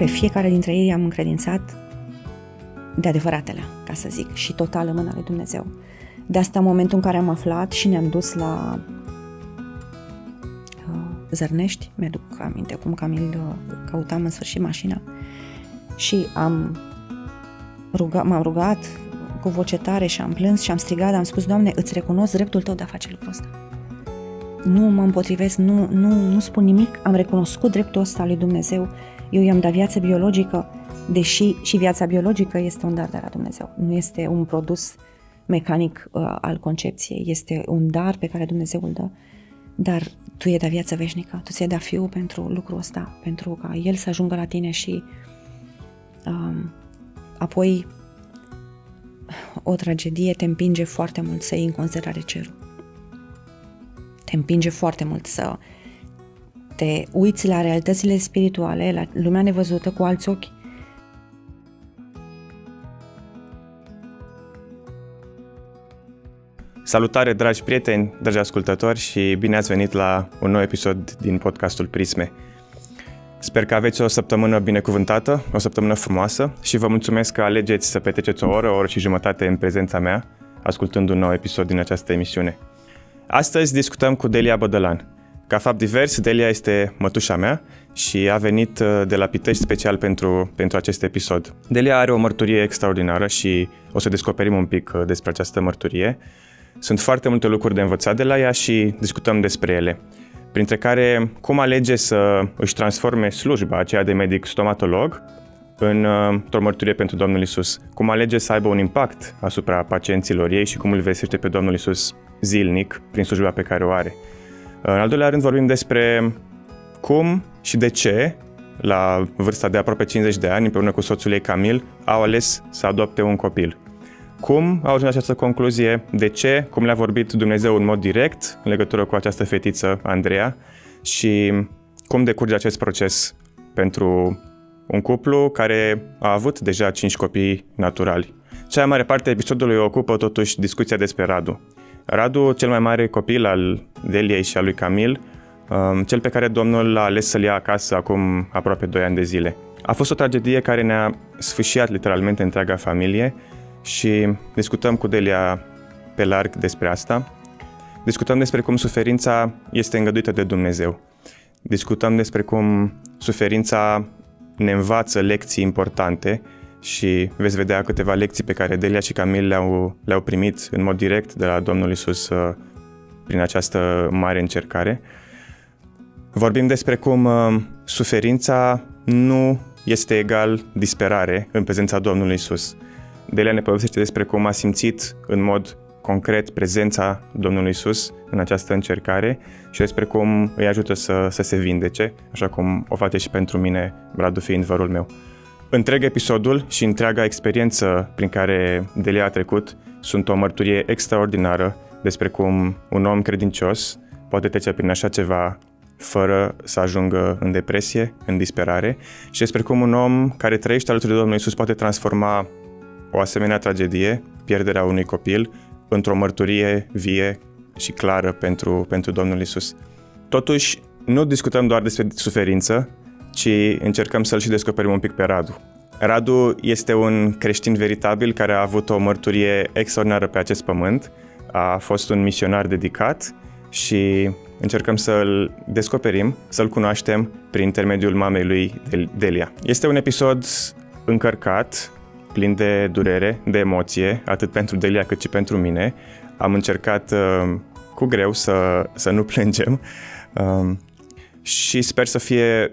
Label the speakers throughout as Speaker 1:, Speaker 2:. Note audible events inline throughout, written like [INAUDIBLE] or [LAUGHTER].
Speaker 1: Pe fiecare dintre ei am încredințat de adevăratele, ca să zic, și total în mâna lui Dumnezeu. De asta în momentul în care am aflat și ne-am dus la uh, Zărnești, mi-aduc aminte cum Camil uh, căutam în sfârșit mașina și am ruga, m-am rugat cu voce tare și am plâns și am strigat, am spus, Doamne, îți recunosc dreptul tău de a face lucrul ăsta. Nu mă împotrivesc, nu, nu, nu spun nimic, am recunoscut dreptul ăsta lui Dumnezeu eu i-am dat viață biologică, deși și viața biologică este un dar de la Dumnezeu, nu este un produs mecanic uh, al concepției, este un dar pe care Dumnezeu îl dă, dar tu i-ai dat viață veșnică, tu ți-ai dat fiul pentru lucrul ăsta, pentru ca el să ajungă la tine și uh, apoi o tragedie te împinge foarte mult să iei în considerare cerul. Te împinge foarte mult să uh, te uiți la realitățile spirituale, la lumea nevăzută cu alți ochi.
Speaker 2: Salutare, dragi prieteni, dragi ascultători și bine ați venit la un nou episod din podcastul Prisme. Sper că aveți o săptămână binecuvântată, o săptămână frumoasă și vă mulțumesc că alegeți să petreceți o oră, o oră și jumătate în prezența mea, ascultând un nou episod din această emisiune. Astăzi discutăm cu Delia Bădălan, ca fapt divers, Delia este mătușa mea și a venit uh, de la Pitești special pentru, pentru acest episod. Delia are o mărturie extraordinară și o să descoperim un pic uh, despre această mărturie. Sunt foarte multe lucruri de învățat de la ea și discutăm despre ele. Printre care, cum alege să își transforme slujba aceea de medic stomatolog în, uh, o mărturie pentru Domnul Isus. Cum alege să aibă un impact asupra pacienților ei și cum îl vestește pe Domnul Isus zilnic prin slujba pe care o are. În al doilea rând vorbim despre cum și de ce, la vârsta de aproape 50 de ani, împreună cu soțul ei Camil, au ales să adopte un copil. Cum au ajuns la această concluzie? De ce? Cum le-a vorbit Dumnezeu în mod direct în legătură cu această fetiță, Andreea? Și cum decurge acest proces pentru un cuplu care a avut deja 5 copii naturali? Cea mai mare parte a episodului ocupă totuși discuția despre Radu. Radu, cel mai mare copil al Deliei și al lui Camil, um, cel pe care domnul l-a ales să-l ia acasă acum aproape 2 ani de zile. A fost o tragedie care ne-a sfâșiat literalmente întreaga familie și discutăm cu Delia pe larg despre asta. Discutăm despre cum suferința este îngăduită de Dumnezeu. Discutăm despre cum suferința ne învață lecții importante și veți vedea câteva lecții pe care Delia și Camil le-au, le-au primit în mod direct de la Domnul Isus uh, prin această mare încercare. Vorbim despre cum uh, suferința nu este egal disperare în prezența Domnului Isus. Delia ne povestește despre cum a simțit în mod concret prezența Domnului Isus în această încercare și despre cum îi ajută să, să se vindece, așa cum o face și pentru mine, Bradu fiind vărul meu. Întreg episodul și întreaga experiență prin care Delia a trecut sunt o mărturie extraordinară despre cum un om credincios poate trece prin așa ceva fără să ajungă în depresie, în disperare și despre cum un om care trăiește alături de Domnul Isus poate transforma o asemenea tragedie, pierderea unui copil, într-o mărturie vie și clară pentru, pentru Domnul Isus. Totuși, nu discutăm doar despre suferință, ci încercăm să-l și descoperim un pic pe Radu. Radu este un creștin veritabil care a avut o mărturie extraordinară pe acest pământ, a fost un misionar dedicat și încercăm să-l descoperim, să-l cunoaștem prin intermediul mamei lui Delia. Este un episod încărcat, plin de durere, de emoție, atât pentru Delia cât și pentru mine. Am încercat uh, cu greu să, să nu plângem um, și sper să fie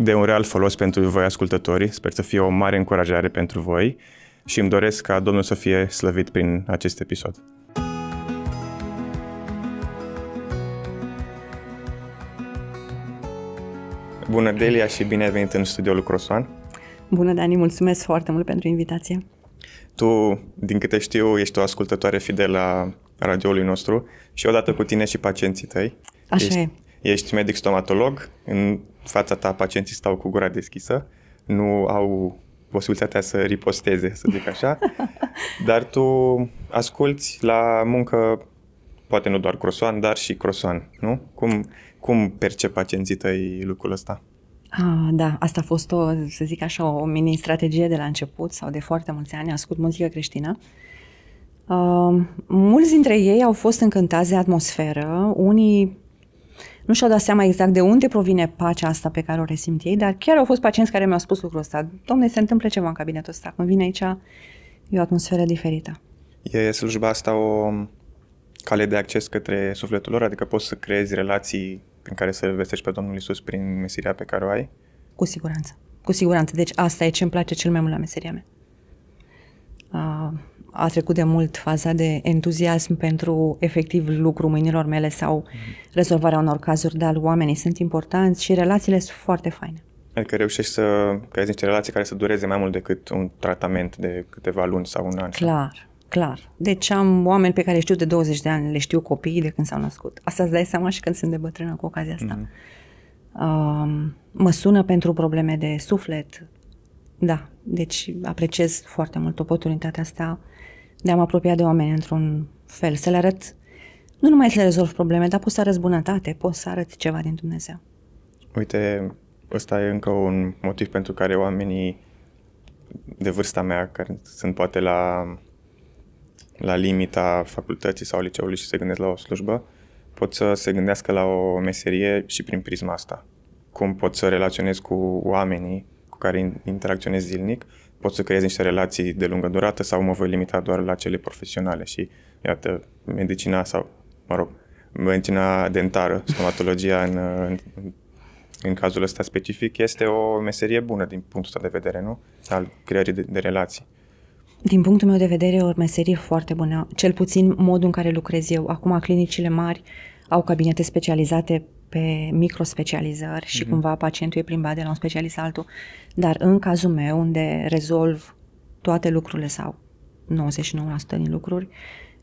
Speaker 2: de un real folos pentru voi ascultătorii. Sper să fie o mare încurajare pentru voi și îmi doresc ca Domnul să fie slăvit prin acest episod. Bună, Delia, și bine ai venit în studioul Crosoan.
Speaker 1: Bună, Dani, mulțumesc foarte mult pentru invitație.
Speaker 2: Tu, din câte știu, ești o ascultătoare fidelă a radioului nostru și odată cu tine și pacienții tăi. Așa ești, e. Ești medic stomatolog, în fața ta pacienții stau cu gura deschisă, nu au posibilitatea să riposteze, să zic așa, [LAUGHS] dar tu asculți la muncă, poate nu doar crosoan, dar și crosoan, nu? Cum, cum percep pacienții tăi lucrul ăsta?
Speaker 1: Ah, da, asta a fost o, să zic așa, o mini-strategie de la început sau de foarte mulți ani. Ascult muzică creștină. Uh, mulți dintre ei au fost încântați de atmosferă, unii nu și-au dat seama exact de unde provine pacea asta pe care o resimt ei, dar chiar au fost pacienți care mi-au spus lucrul ăsta. Domne, se întâmplă ceva în cabinetul ăsta. Când vine aici, e o atmosferă diferită.
Speaker 2: E slujba asta o cale de acces către sufletul lor? Adică poți să creezi relații prin care să vestești pe Domnul Isus prin meseria pe care o ai?
Speaker 1: Cu siguranță. Cu siguranță. Deci asta e ce îmi place cel mai mult la meseria mea. Uh, a trecut de mult faza de entuziasm pentru efectiv lucru mâinilor mele sau rezolvarea unor cazuri, dar oamenii sunt importanți și relațiile sunt foarte faine.
Speaker 2: Adică reușești să creezi niște relații care să dureze mai mult decât un tratament de câteva luni sau un an.
Speaker 1: Clar, clar. Deci am oameni pe care știu de 20 de ani, le știu copiii de când s-au născut. Asta îți dai seama și când sunt de bătrână cu ocazia asta. Mm-hmm. Uh, mă sună pentru probleme de suflet. Da, deci apreciez foarte mult oportunitatea asta de a mă apropia de oameni într-un fel, să le arăt, nu numai să le rezolv probleme, dar poți să arăți bunătate, poți să arăți ceva din Dumnezeu.
Speaker 2: Uite, ăsta e încă un motiv pentru care oamenii de vârsta mea, care sunt poate la, la limita facultății sau liceului și se gândesc la o slujbă, pot să se gândească la o meserie și prin prisma asta. Cum pot să relaționez cu oamenii cu care interacționez zilnic pot să creez niște relații de lungă durată sau mă voi limita doar la cele profesionale și, iată, medicina sau, mă rog, medicina dentară, stomatologia în, în, în cazul ăsta specific, este o meserie bună din punctul ăsta de vedere, nu? Al creării de, de relații.
Speaker 1: Din punctul meu de vedere, o meserie foarte bună, cel puțin modul în care lucrez eu. Acum, clinicile mari au cabinete specializate pe microspecializări și mm-hmm. cumva pacientul e plimbat de la un specialist altul, dar în cazul meu, unde rezolv toate lucrurile sau 99% din lucruri,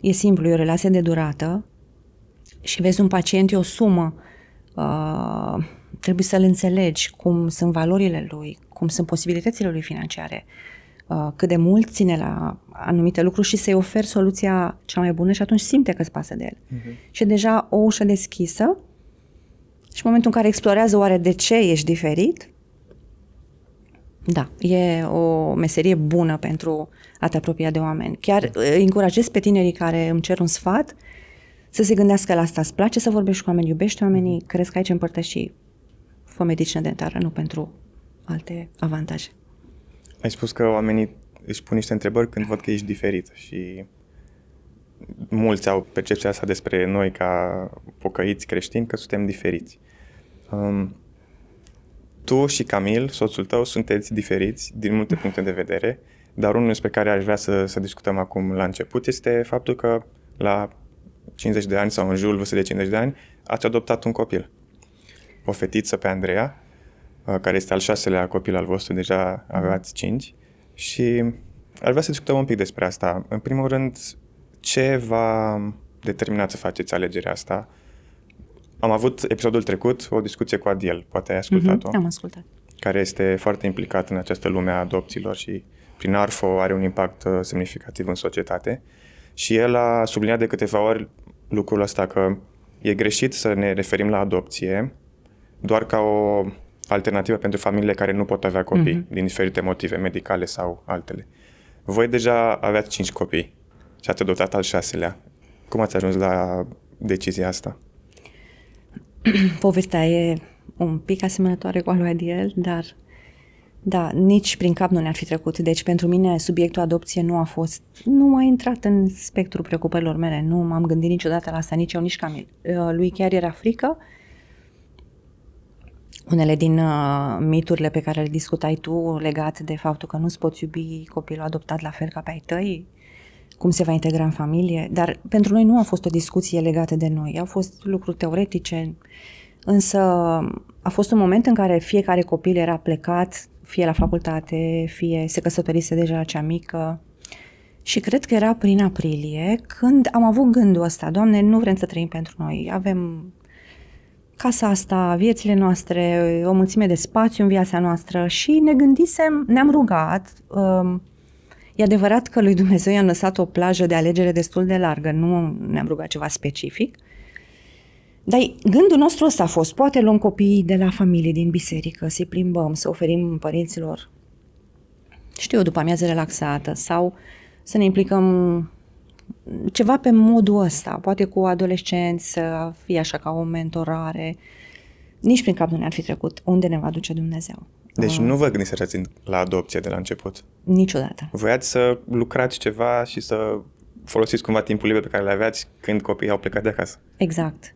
Speaker 1: e simplu, e o relație de durată și vezi un pacient, e o sumă, uh, trebuie să-l înțelegi cum sunt valorile lui, cum sunt posibilitățile lui financiare, uh, cât de mult ține la anumite lucruri și să-i oferi soluția cea mai bună și atunci simte că ți pasă de el. Uh-huh. Mm-hmm. Și deja o ușă deschisă, și în momentul în care explorează oare de ce ești diferit, da, e o meserie bună pentru a te apropia de oameni. Chiar îi da. uh, încurajez pe tinerii care îmi cer un sfat să se gândească la asta. Îți place să vorbești cu oameni, iubești oamenii, mm-hmm. crezi că aici împărtăși fă medicină dentară, nu pentru alte avantaje.
Speaker 2: Ai spus că oamenii își pun niște întrebări când văd că ești diferit și mulți au percepția asta despre noi ca pocăiți creștini, că suntem diferiți. Um, tu și Camil, soțul tău, sunteți diferiți din multe puncte de vedere, dar unul despre care aș vrea să, să discutăm acum la început este faptul că la 50 de ani sau în jurul vârstei de 50 de ani ați adoptat un copil. O fetiță pe Andreea, uh, care este al șaselea copil al vostru, deja aveați cinci și aș vrea să discutăm un pic despre asta. În primul rând, ce va determina să faceți alegerea asta? Am avut episodul trecut o discuție cu Adiel, poate ai ascultat-o. Mm-hmm, am ascultat. Care este foarte implicat în această lume a adopțiilor și prin ARFO are un impact uh, semnificativ în societate. Și el a subliniat de câteva ori lucrul ăsta că e greșit să ne referim la adopție doar ca o alternativă pentru familiile care nu pot avea copii, mm-hmm. din diferite motive, medicale sau altele. Voi deja aveați cinci copii și ați adoptat al șaselea. Cum ați ajuns la decizia asta?
Speaker 1: [CLEARS THROAT] Povestea e un pic asemănătoare cu a lui Adiel, dar da, nici prin cap nu ne-ar fi trecut. Deci pentru mine subiectul adopție nu a fost, nu a intrat în spectrul preocupărilor mele. Nu m-am gândit niciodată la asta, nici eu, nici Camil. Uh, lui chiar era frică. Unele din uh, miturile pe care le discutai tu legat de faptul că nu-ți poți iubi copilul adoptat la fel ca pe ai tăi, cum se va integra în familie, dar pentru noi nu a fost o discuție legată de noi, au fost lucruri teoretice, însă a fost un moment în care fiecare copil era plecat, fie la facultate, fie se căsătorise deja la cea mică, și cred că era prin aprilie când am avut gândul ăsta, Doamne, nu vrem să trăim pentru noi, avem casa asta, viețile noastre, o mulțime de spațiu în viața noastră și ne gândisem, ne-am rugat um, E adevărat că lui Dumnezeu i a lăsat o plajă de alegere destul de largă, nu ne-am rugat ceva specific, dar gândul nostru ăsta a fost, poate luăm copiii de la familie, din biserică, să-i plimbăm, să oferim părinților, știu eu, după amiază relaxată sau să ne implicăm ceva pe modul ăsta, poate cu adolescenți, să fie așa ca o mentorare, nici prin cap nu ne-ar fi trecut unde ne va duce Dumnezeu.
Speaker 2: Deci ah. nu vă gândiserați la adopție de la început?
Speaker 1: Niciodată.
Speaker 2: Voiați să lucrați ceva și să folosiți cumva timpul liber pe care le aveați când copiii au plecat de acasă.
Speaker 1: Exact.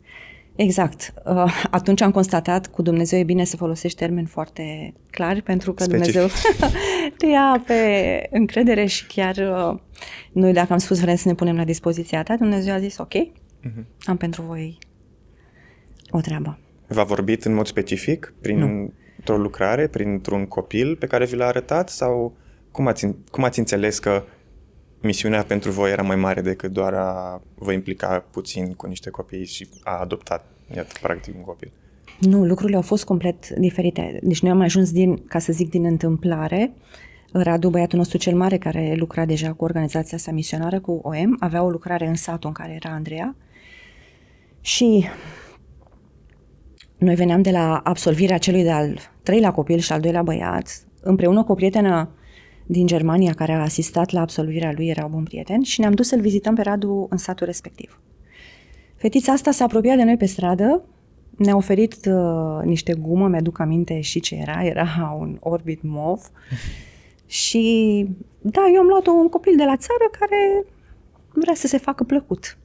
Speaker 1: Exact. Uh, atunci am constatat cu Dumnezeu e bine să folosești termeni foarte clari pentru că Specific. Dumnezeu [LAUGHS] te ia pe încredere și chiar uh, noi dacă am spus vrem să ne punem la dispoziția ta, Dumnezeu a zis ok, mhm. am pentru voi o treabă.
Speaker 2: V-a vorbit în mod specific prin nu într-o lucrare, printr-un copil pe care vi l-a arătat sau cum ați, cum ați înțeles că misiunea pentru voi era mai mare decât doar a vă implica puțin cu niște copii și a adoptat, iată, practic, un copil?
Speaker 1: Nu, lucrurile au fost complet diferite. Deci noi am ajuns din, ca să zic, din întâmplare. Radu, băiatul nostru cel mare, care lucra deja cu organizația sa misionară, cu OM, avea o lucrare în satul în care era Andreea și noi veneam de la absolvirea celui de-al treilea copil și al doilea băiat, împreună cu o prietenă din Germania care a asistat la absolvirea lui, era un bun prieten, și ne-am dus să-l vizităm pe Radu în satul respectiv. Fetița asta s-a apropiat de noi pe stradă, ne-a oferit uh, niște gumă, mi-aduc aminte și ce era, era un Orbit Mov. și da, eu am luat un copil de la țară care vrea să se facă plăcut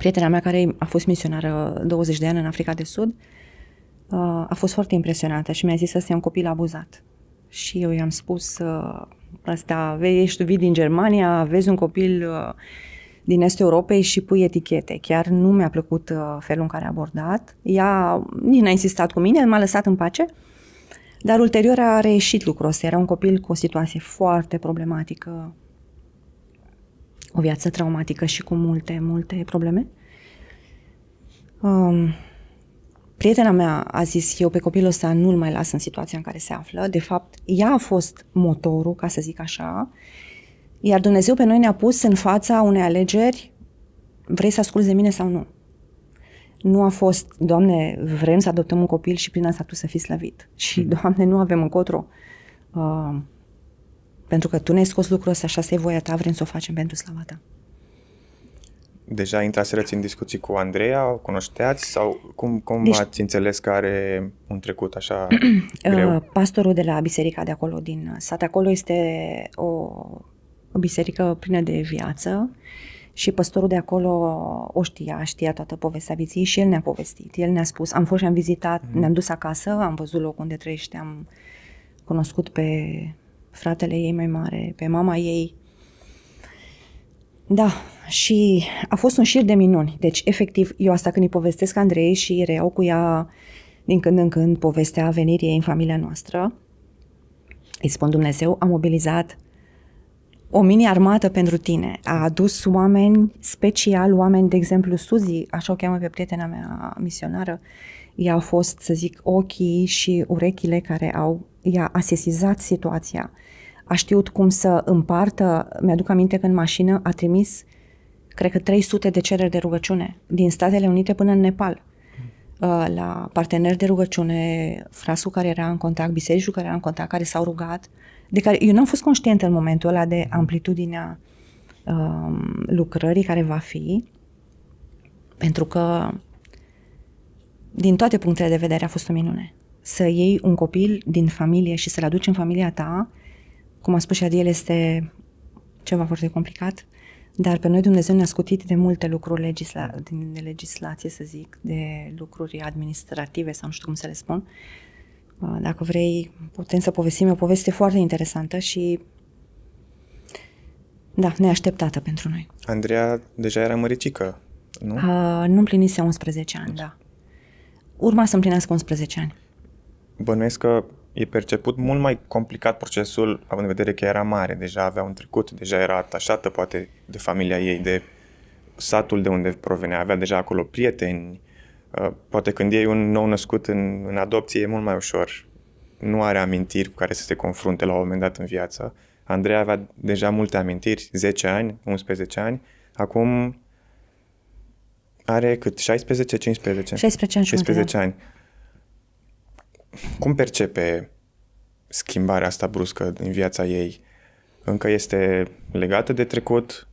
Speaker 1: prietena mea care a fost misionară 20 de ani în Africa de Sud, uh, a fost foarte impresionată și mi-a zis să e un copil abuzat. Și eu i-am spus, uh, asta, ești, vii din Germania, vezi un copil uh, din Estul Europei și pui etichete. Chiar nu mi-a plăcut felul în care a abordat. Ea nici n-a insistat cu mine, m-a lăsat în pace. Dar ulterior a reieșit lucrul ăsta. Era un copil cu o situație foarte problematică, o viață traumatică și cu multe, multe probleme. Um, prietena mea a zis, eu pe copilul ăsta nu-l mai las în situația în care se află. De fapt, ea a fost motorul, ca să zic așa, iar Dumnezeu pe noi ne-a pus în fața unei alegeri, vrei să asculți de mine sau nu? Nu a fost, Doamne, vrem să adoptăm un copil și prin asta tu să fii slăvit. Și, hmm. Doamne, nu avem încotro. Uh, pentru că tu ne-ai scos lucrul ăsta, așa e voia ta, vrem să o facem pentru slava ta.
Speaker 2: Deja intraserăți în discuții cu Andreea, o cunoșteați sau cum, cum deci, ați înțeles că are un trecut așa [CLEARS THROAT] greu? Uh,
Speaker 1: pastorul de la biserica de acolo, din sat, acolo este o, o biserică plină de viață și pastorul de acolo o știa, știa toată povestea vieții și el ne-a povestit. El ne-a spus, am fost și am vizitat, mm. ne-am dus acasă, am văzut locul unde trăiește, am cunoscut pe fratele ei mai mare, pe mama ei. Da, și a fost un șir de minuni. Deci, efectiv, eu asta când îi povestesc Andrei și reau cu ea din când în când povestea venirii ei în familia noastră, îi spun Dumnezeu, a mobilizat o mini-armată pentru tine. A adus oameni special, oameni, de exemplu, Suzy, așa o cheamă pe prietena mea misionară, ea a fost, să zic, ochii și urechile care au ea a sesizat situația, a știut cum să împartă, mi-aduc aminte că în mașină a trimis, cred că 300 de cereri de rugăciune din Statele Unite până în Nepal hmm. uh, la parteneri de rugăciune, frasul care era în contact, bisericiul care era în contact, care s-au rugat, de care eu n-am fost conștientă în momentul ăla de amplitudinea um, lucrării care va fi, pentru că din toate punctele de vedere a fost o minune să iei un copil din familie și să-l aduci în familia ta, cum a spus și Adiel, este ceva foarte complicat, dar pe noi Dumnezeu ne-a scutit de multe lucruri legisla- din de legislație, să zic, de lucruri administrative sau nu știu cum să le spun. Uh, dacă vrei, putem să povestim o poveste foarte interesantă și da, neașteptată pentru noi.
Speaker 2: Andreea deja era măricică, nu? Uh,
Speaker 1: nu împlinise 11 ani, da. Urma să împlinească 11 ani
Speaker 2: bănuiesc că e perceput mult mai complicat procesul, având în vedere că era mare, deja avea un trecut, deja era atașată poate de familia ei, de satul de unde provenea, avea deja acolo prieteni. Uh, poate când e un nou născut în, în adopție e mult mai ușor. Nu are amintiri cu care să se confrunte la un moment dat în viață. Andrei avea deja multe amintiri, 10 ani, 11 ani. Acum are cât? 16, 15? 16 ani. 16 da. ani. Cum percepe schimbarea asta bruscă în viața ei? Încă este legată de trecut?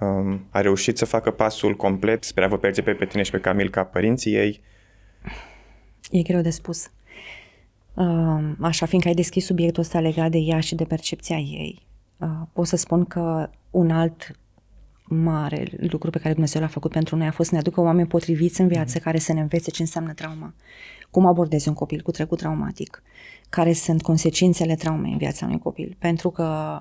Speaker 2: Um, a reușit să facă pasul complet spre a vă percepe pe tine și pe Camil ca părinții ei?
Speaker 1: E greu de spus. Um, așa, fiindcă ai deschis subiectul ăsta legat de ea și de percepția ei, uh, pot să spun că un alt mare lucru pe care Dumnezeu l-a făcut pentru noi a fost să ne aducă oameni potriviți în viață mm-hmm. care să ne învețe ce înseamnă trauma. Uh, cum abordezi un copil cu trecut traumatic, care sunt consecințele traumei în viața unui copil, pentru că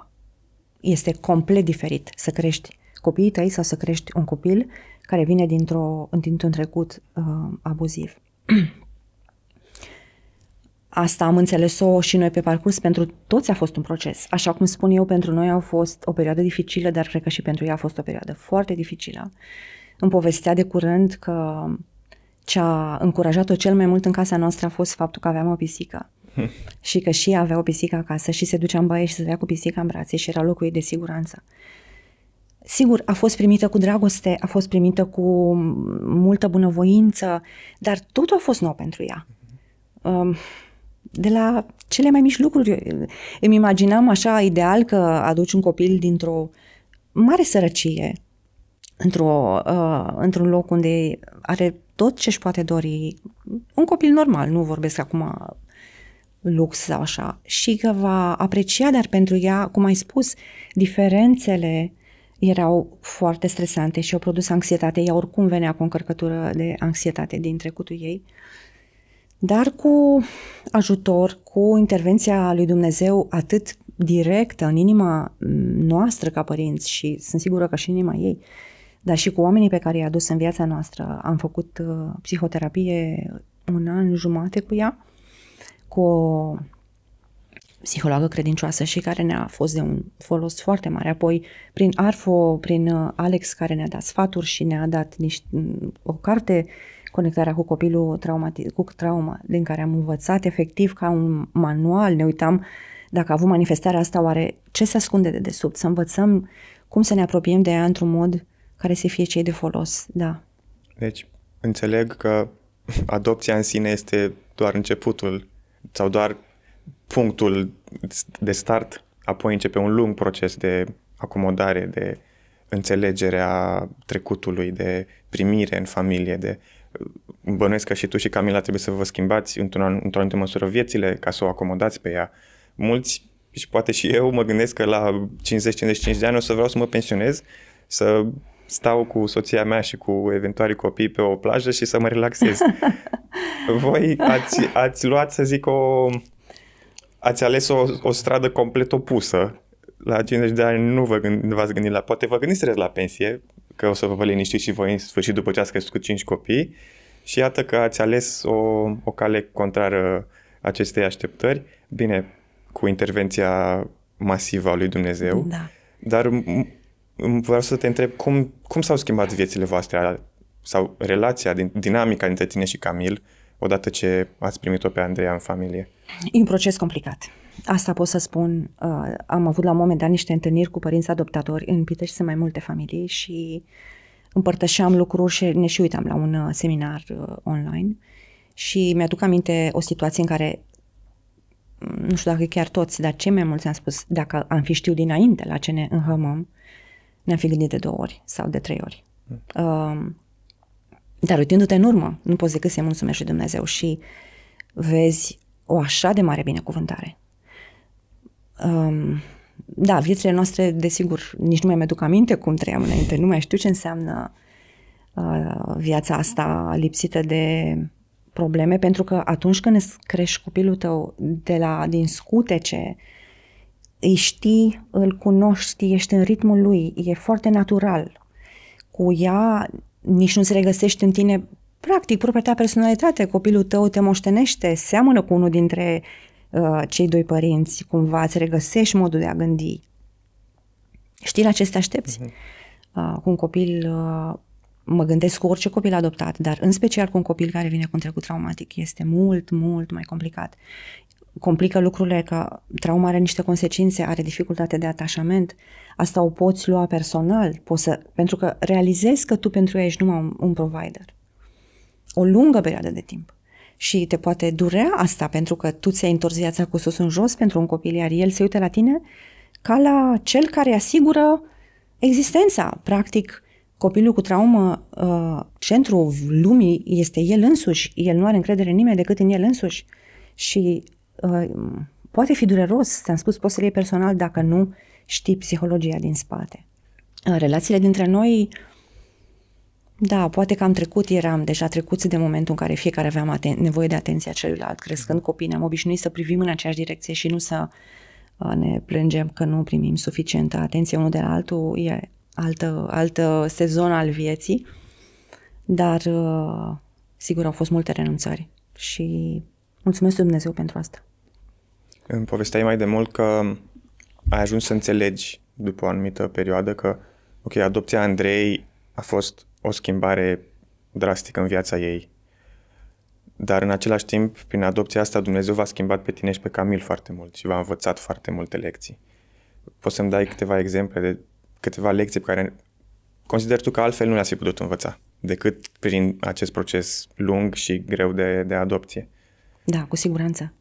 Speaker 1: este complet diferit să crești copiii tăi sau să crești un copil care vine dintr-o, dintr-un trecut uh, abuziv. [CLEARS THROAT] Asta am înțeles-o și noi pe parcurs, pentru toți a fost un proces. Așa cum spun eu, pentru noi a fost o perioadă dificilă, dar cred că și pentru ea a fost o perioadă foarte dificilă. Îmi povestea de curând că ce a încurajat-o cel mai mult în casa noastră a fost faptul că aveam o pisică. Hm. și că și avea o pisică acasă și se ducea în baie și se dea cu pisica în brațe și era locul ei de siguranță. Sigur, a fost primită cu dragoste, a fost primită cu multă bunăvoință, dar totul a fost nou pentru ea. Um, de la cele mai mici lucruri. Îmi imaginam așa ideal că aduci un copil dintr-o mare sărăcie într-o, uh, într-un loc unde are tot ce își poate dori un copil normal, nu vorbesc acum lux sau așa, și că va aprecia, dar pentru ea, cum ai spus, diferențele erau foarte stresante și au produs anxietate. Ea oricum venea cu o încărcătură de anxietate din trecutul ei. Dar cu ajutor, cu intervenția lui Dumnezeu atât directă în inima noastră ca părinți și sunt sigură că și în inima ei, dar și cu oamenii pe care i-a adus în viața noastră. Am făcut uh, psihoterapie un an jumate cu ea, cu o psihologă credincioasă și care ne-a fost de un folos foarte mare. Apoi, prin Arfo, prin uh, Alex, care ne-a dat sfaturi și ne-a dat niște, mm, o carte conectarea cu copilul traumati- cu trauma, din care am învățat efectiv ca un manual, ne uitam dacă a avut manifestarea asta, oare ce se ascunde de desubt, să învățăm cum să ne apropiem de ea într-un mod uh, care să fie cei de folos, da.
Speaker 2: Deci, înțeleg că [LAUGHS] adopția în sine este doar începutul sau doar punctul de start, apoi începe un lung proces de acomodare, de înțelegere a trecutului, de primire în familie, de bănuiesc că și tu și Camila trebuie să vă schimbați într-o, într-o anumită măsură viețile ca să o acomodați pe ea. Mulți și poate și eu mă gândesc că la 50-55 de ani o să vreau să mă pensionez, să stau cu soția mea și cu eventuali copii pe o plajă și să mă relaxez. [LAUGHS] Voi ați, ați luat, să zic, o... Ați ales o, o stradă complet opusă. La 50 de ani nu vă gând, v-ați gândit la... Poate vă gândiți la pensie, că o să vă liniștiți și voi în sfârșit după ce ați crescut 5 copii. Și iată că ați ales o, o cale contrară acestei așteptări. Bine, cu intervenția masivă a lui Dumnezeu. Da. Dar vreau să te întreb cum, cum s-au schimbat viețile voastre sau relația, din, dinamica dintre tine și Camil odată ce ați primit-o pe Andreea în familie?
Speaker 1: E un proces complicat. Asta pot să spun. Uh, am avut la un moment dat niște întâlniri cu părinți adoptatori. În Pitești sunt mai multe familii și împărtășeam lucruri și ne și uitam la un uh, seminar uh, online. Și mi-aduc aminte o situație în care mm, nu știu dacă chiar toți, dar cei mai mulți am spus, dacă am fi știut dinainte la ce ne înhămăm, ne-am fi gândit de două ori sau de trei ori. Uh, dar uitându-te în urmă, nu poți decât să-i mulțumești lui Dumnezeu și vezi o așa de mare binecuvântare. Um, da, viețile noastre, desigur, nici nu mai mi-aduc aminte cum trăiam înainte, nu mai știu ce înseamnă uh, viața asta lipsită de probleme, pentru că atunci când îți crești copilul tău de la, din scutece, uh, îi știi, îl cunoști, ești în ritmul lui, e foarte natural. Cu ea nici nu se regăsește în tine, practic, propria ta personalitate. Copilul tău te moștenește, seamănă cu unul dintre uh, cei doi părinți, cumva îți regăsești modul de a gândi. Știi la ce te aștepți. Uh-huh. Uh, cu un copil, uh, mă gândesc cu orice copil adoptat, dar în special cu un copil care vine cu un trecut traumatic, este mult, mult mai complicat complică lucrurile că trauma are niște consecințe, are dificultate de atașament, asta o poți lua personal, poți să, pentru că realizezi că tu pentru ea ești numai un, un provider. O lungă perioadă de timp. Și te poate durea asta pentru că tu ți-ai întors viața cu sus în jos pentru un copil, iar el se uită la tine ca la cel care asigură existența. Practic, copilul cu traumă, uh, centrul lumii este el însuși. El nu are încredere în nimeni decât în el însuși. Și Uh, poate fi dureros, ți-am spus, poți să iei personal dacă nu știi psihologia din spate. Uh, relațiile dintre noi, da, poate că am trecut, eram deja trecuți de momentul în care fiecare aveam aten- nevoie de atenția celuilalt. Crescând copii, ne-am obișnuit să privim în aceeași direcție și nu să uh, ne plângem că nu primim suficientă atenție unul de la altul. E altă, altă sezon al vieții, dar sigur au fost multe renunțări și mulțumesc Dumnezeu pentru
Speaker 2: asta. Îmi povesteai mai de mult că ai ajuns să înțelegi după o anumită perioadă că, ok, adopția Andrei a fost o schimbare drastică în viața ei. Dar în același timp, prin adopția asta, Dumnezeu v-a schimbat pe tine și pe Camil foarte mult și v-a învățat foarte multe lecții. Poți să-mi dai câteva exemple de câteva lecții pe care consider tu că altfel nu le-ați fi putut învăța decât prin acest proces lung și greu de, de adopție.
Speaker 1: Da, cu siguranță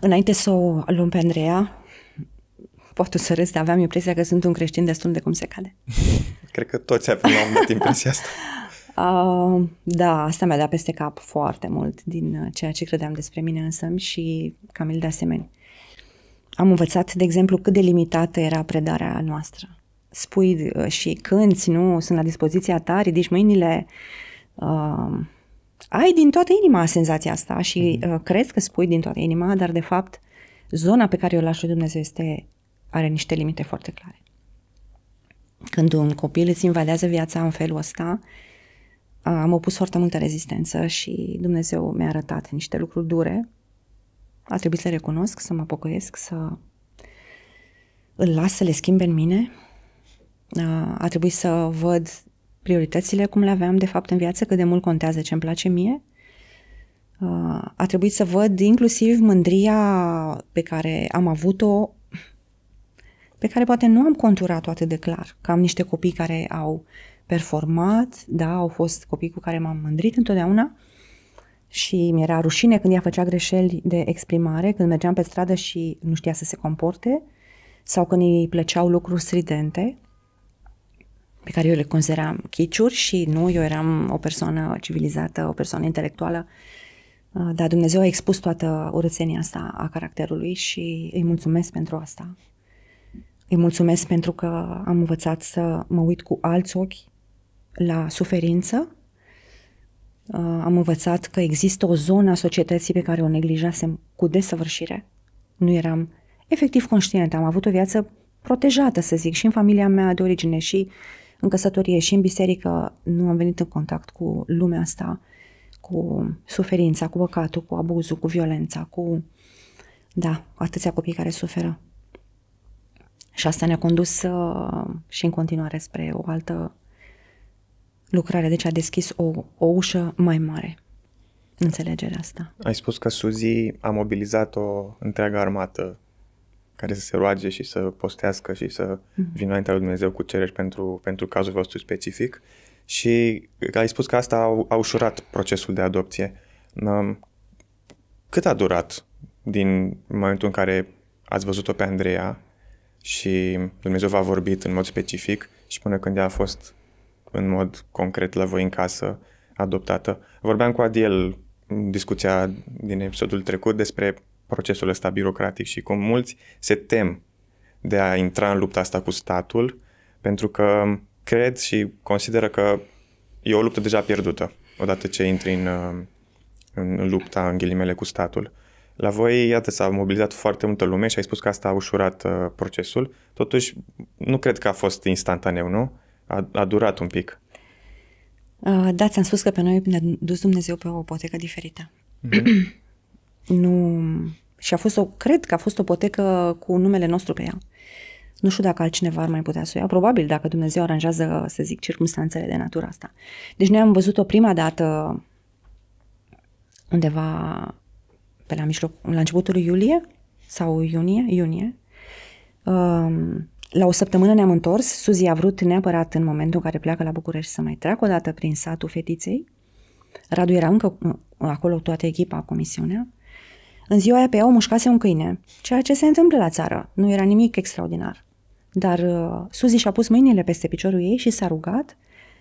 Speaker 1: înainte să o luăm pe Andreea, poate să râs, dar aveam impresia că sunt un creștin destul de cum se cade.
Speaker 2: [LAUGHS] Cred că toți avem la un moment impresia asta. [LAUGHS]
Speaker 1: Uh, da, asta mi-a dat peste cap foarte mult din uh, ceea ce credeam despre mine însă și Camil de asemenea. Am învățat, de exemplu, cât de limitată era predarea noastră. Spui uh, și cânți, nu? Sunt la dispoziția ta, ridici mâinile, uh, ai din toată inima senzația asta și mm-hmm. uh, crezi că spui din toată inima, dar de fapt zona pe care o lași lui Dumnezeu este, are niște limite foarte clare. Când un copil îți invadează viața în felul ăsta, am opus foarte multă rezistență și Dumnezeu mi-a arătat niște lucruri dure. A trebuit să recunosc, să mă pocăiesc, să îl las să le schimbe în mine. A trebuit să văd prioritățile cum le aveam de fapt în viață, cât de mult contează ce îmi place mie. Uh, a trebuit să văd inclusiv mândria pe care am avut-o, pe care poate nu am conturat-o atât de clar, că am niște copii care au performat, da, au fost copii cu care m-am mândrit întotdeauna și mi-era rușine când ea făcea greșeli de exprimare, când mergeam pe stradă și nu știa să se comporte sau când îi plăceau lucruri stridente pe care eu le consideram chiciuri și nu, eu eram o persoană civilizată, o persoană intelectuală, uh, dar Dumnezeu a expus toată urățenia asta a caracterului și îi mulțumesc pentru asta. Îi mulțumesc pentru că am învățat să mă uit cu alți ochi la suferință, uh, am învățat că există o zonă a societății pe care o neglijasem cu desăvârșire. Nu eram efectiv conștient, am avut o viață protejată, să zic, și în familia mea de origine și uh, în căsătorie și în biserică nu am venit în contact cu lumea asta, cu suferința, cu păcatul, cu abuzul, cu violența, cu, da, atâția copii care suferă. Și asta ne-a condus uh, și în continuare spre o altă lucrare, deci a deschis o, o ușă mai mare înțelegerea asta.
Speaker 2: Ai spus că Suzy a mobilizat o întreagă armată care să se roage și să postească și să mhm. vină înaintea lui Dumnezeu cu cereri pentru, pentru cazul vostru specific. Și ai spus că asta a, a ușurat procesul de adopție. Cât a durat din momentul în care ați văzut-o pe Andreea și Dumnezeu v-a vorbit în mod specific și până când ea a fost în mod concret la voi în casă adoptată? Vorbeam cu Adiel în discuția din episodul trecut despre procesul ăsta birocratic și cum mulți se tem de a intra în lupta asta cu statul, pentru că cred și consideră că e o luptă deja pierdută odată ce intri în, uh, în lupta, în ghilimele, cu statul. La voi, iată, s-a mobilizat foarte multă lume și ai spus că asta a ușurat uh, procesul. Totuși, nu cred că a fost instantaneu, nu? A, a durat un pic.
Speaker 1: Uh, da, ți-am spus că pe noi ne-a dus Dumnezeu pe o potecă diferită. Uh-huh. Nu... Și a fost o, cred că a fost o potecă cu numele nostru pe ea. Nu știu dacă altcineva ar mai putea să o ia. Probabil dacă Dumnezeu aranjează, să zic, circumstanțele de natura asta. Deci noi am văzut-o prima dată undeva pe la mijloc, la începutul iulie sau iunie, iunie. Um, la o săptămână ne-am întors. Suzi a vrut neapărat în momentul în care pleacă la București să mai treacă o dată prin satul fetiței. Radu era încă acolo toată echipa, comisiunea. În ziua aia pe ea o mușcase un câine, ceea ce se întâmplă la țară, nu era nimic extraordinar. Dar uh, Suzy și-a pus mâinile peste piciorul ei și s-a rugat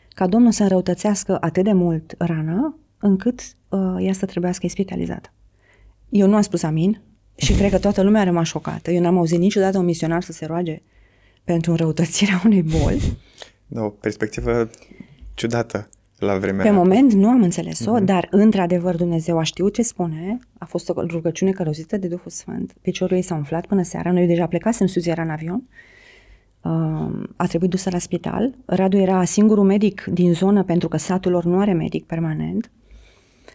Speaker 1: ca Domnul să înrăutățească atât de mult rana, încât uh, ea să trebuiască spitalizată. Eu nu am spus amin și cred că toată lumea a rămas șocată. Eu n-am auzit niciodată un misionar să se roage pentru înrăutățirea unei boli.
Speaker 2: Da, o perspectivă ciudată la vremea Pe moment
Speaker 1: nu am înțeles-o, mm-hmm. dar într-adevăr Dumnezeu a știut ce spune. A fost o rugăciune călăuzită de Duhul Sfânt. Piciorul ei s-a umflat până seara. Noi deja plecasem, Suzi era în avion. Uh, a trebuit dusă la spital. Radu era singurul medic din zonă pentru că satul lor nu are medic permanent.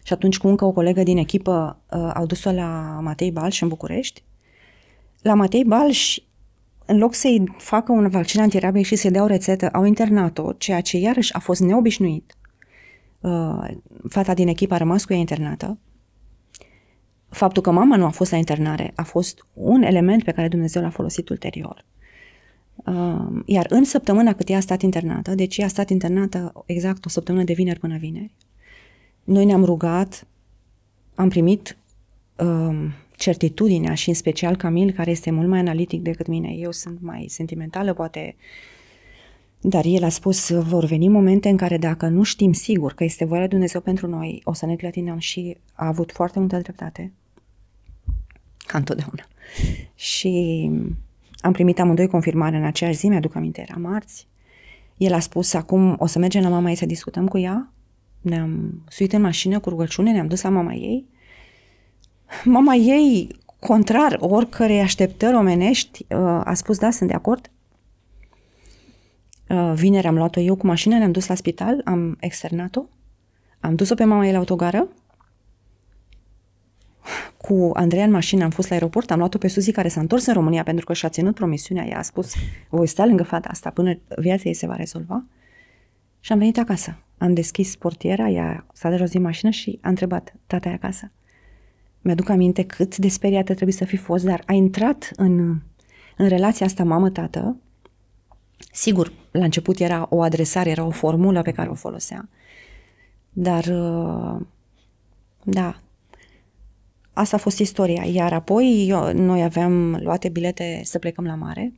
Speaker 1: Și atunci cu încă o colegă din echipă uh, au dus-o la Matei Balș în București. La Matei Balș, în loc să-i facă un vaccin antirabic și să-i dea o rețetă, au internat-o, ceea ce iarăși a fost neobișnuit Uh, fata din echipă a rămas cu ea internată. Faptul că mama nu a fost la internare a fost un element pe care Dumnezeu l-a folosit ulterior. Uh, iar în săptămâna cât ea a stat internată, deci ea a stat internată exact o săptămână de vineri până vineri, noi ne-am rugat, am primit uh, certitudinea și în special Camil, care este mult mai analitic decât mine. Eu sunt mai sentimentală, poate uh, dar el a spus, vor veni momente în care dacă nu știm sigur că este voia Dumnezeu pentru noi, o să ne clătinăm și a avut foarte multă dreptate. Ca întotdeauna. Și am primit amândoi confirmare în aceeași zi, mi-aduc aminte, era marți. El a spus, acum o să mergem la mama ei să discutăm cu ea. Ne-am suit în mașină cu rugăciune, ne-am dus la mama ei. Mama ei, contrar oricărei așteptări omenești, uh, a spus, da, sunt de acord, Uh, vineri am luat-o eu cu mașina, ne-am dus la spital, am externat-o, am dus-o pe mama ei la autogară, cu Andrei în mașină am fost la aeroport, am luat-o pe Suzi care s-a întors în România pentru că și-a ținut promisiunea, ea a spus, voi sta lângă fata asta până viața ei se va rezolva și am venit acasă. Am deschis portiera, ea s-a de jos din mașină și a întrebat, tata e acasă? Mi-aduc aminte cât de speriată trebuie să fi fost, dar a intrat în, în relația asta mamă-tată Sigur, la început era o adresare, era o formulă pe care o folosea. Dar, uh, da, asta a fost istoria. Iar apoi eu, noi aveam luate bilete să plecăm la mare.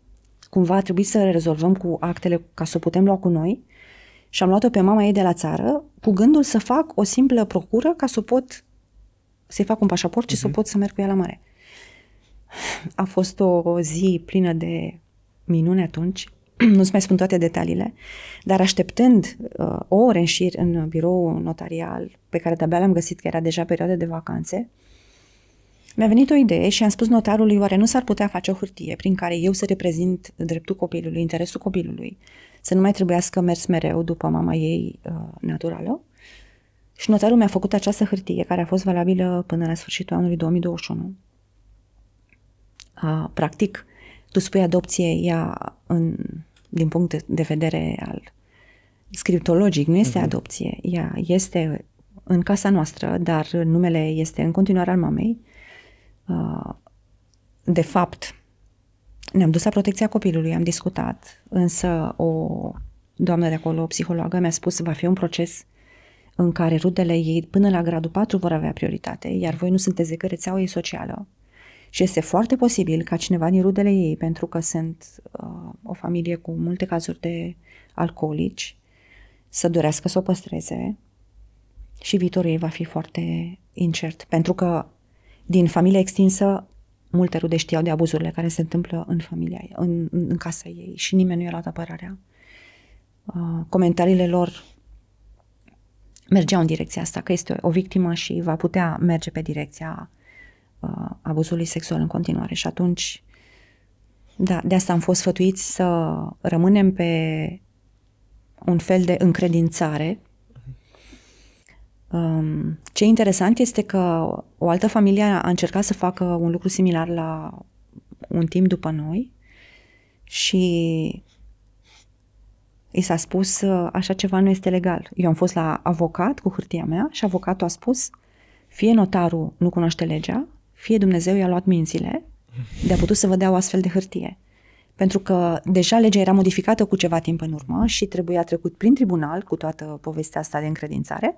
Speaker 1: Cumva a trebuit să rezolvăm cu actele ca să o putem lua cu noi. Și am luat-o pe mama ei de la țară cu gândul să fac o simplă procură ca să pot să-i fac un pașaport și uh-huh. să mhm. pot să merg cu ea la mare. A fost o zi plină de minune atunci. [CLEARS THROAT] nu-ți mai spun toate detaliile, dar așteptând uh, ore în șir în birou notarial, pe care de-abia l-am găsit, că era deja perioada de vacanțe, mi-a venit o idee și am spus notarului, oare nu s-ar putea face o hârtie prin care eu să reprezint dreptul copilului, interesul copilului, să nu mai trebuiască mers mereu după mama ei uh, naturală? Și notarul mi-a făcut această hârtie, care a fost valabilă până la sfârșitul anului 2021. Uh, practic, tu spui adopție, ea în, din punct de vedere al scriptologic nu este uh-huh. adopție, ea este în casa noastră, dar numele este în continuare al mamei. Uh, de fapt, ne-am dus la protecția copilului, am discutat, însă o doamnă de acolo, o psihologă, mi-a spus va fi un proces în care rudele ei până la gradul 4 vor avea prioritate, iar voi nu sunteți decât rețeaua ei socială și este foarte posibil ca cineva din rudele ei, pentru că sunt uh, o familie cu multe cazuri de alcoolici, să dorească să o păstreze și viitorul ei va fi foarte incert, pentru că din familia extinsă multe rude știau de abuzurile care se întâmplă în familia ei, în, în casa ei și nimeni nu i-a luat apărarea. Uh, comentariile lor mergeau în direcția asta, că este o, o victimă și va putea merge pe direcția uh, uh, abuzului sexual în continuare. Și atunci, da, de asta am fost sfătuiți să rămânem pe un fel de încredințare. Um, ce interesant este că o altă familie a încercat să facă un lucru similar la un timp după noi și i s-a spus așa ceva nu este legal. Eu am fost la avocat cu hârtia mea și avocatul a spus fie notarul nu cunoaște legea, fie Dumnezeu i-a luat mințile de a putut să vă dea o astfel de hârtie. Pentru că deja legea era modificată cu ceva timp în urmă și trebuia trecut prin tribunal cu toată povestea asta de încredințare.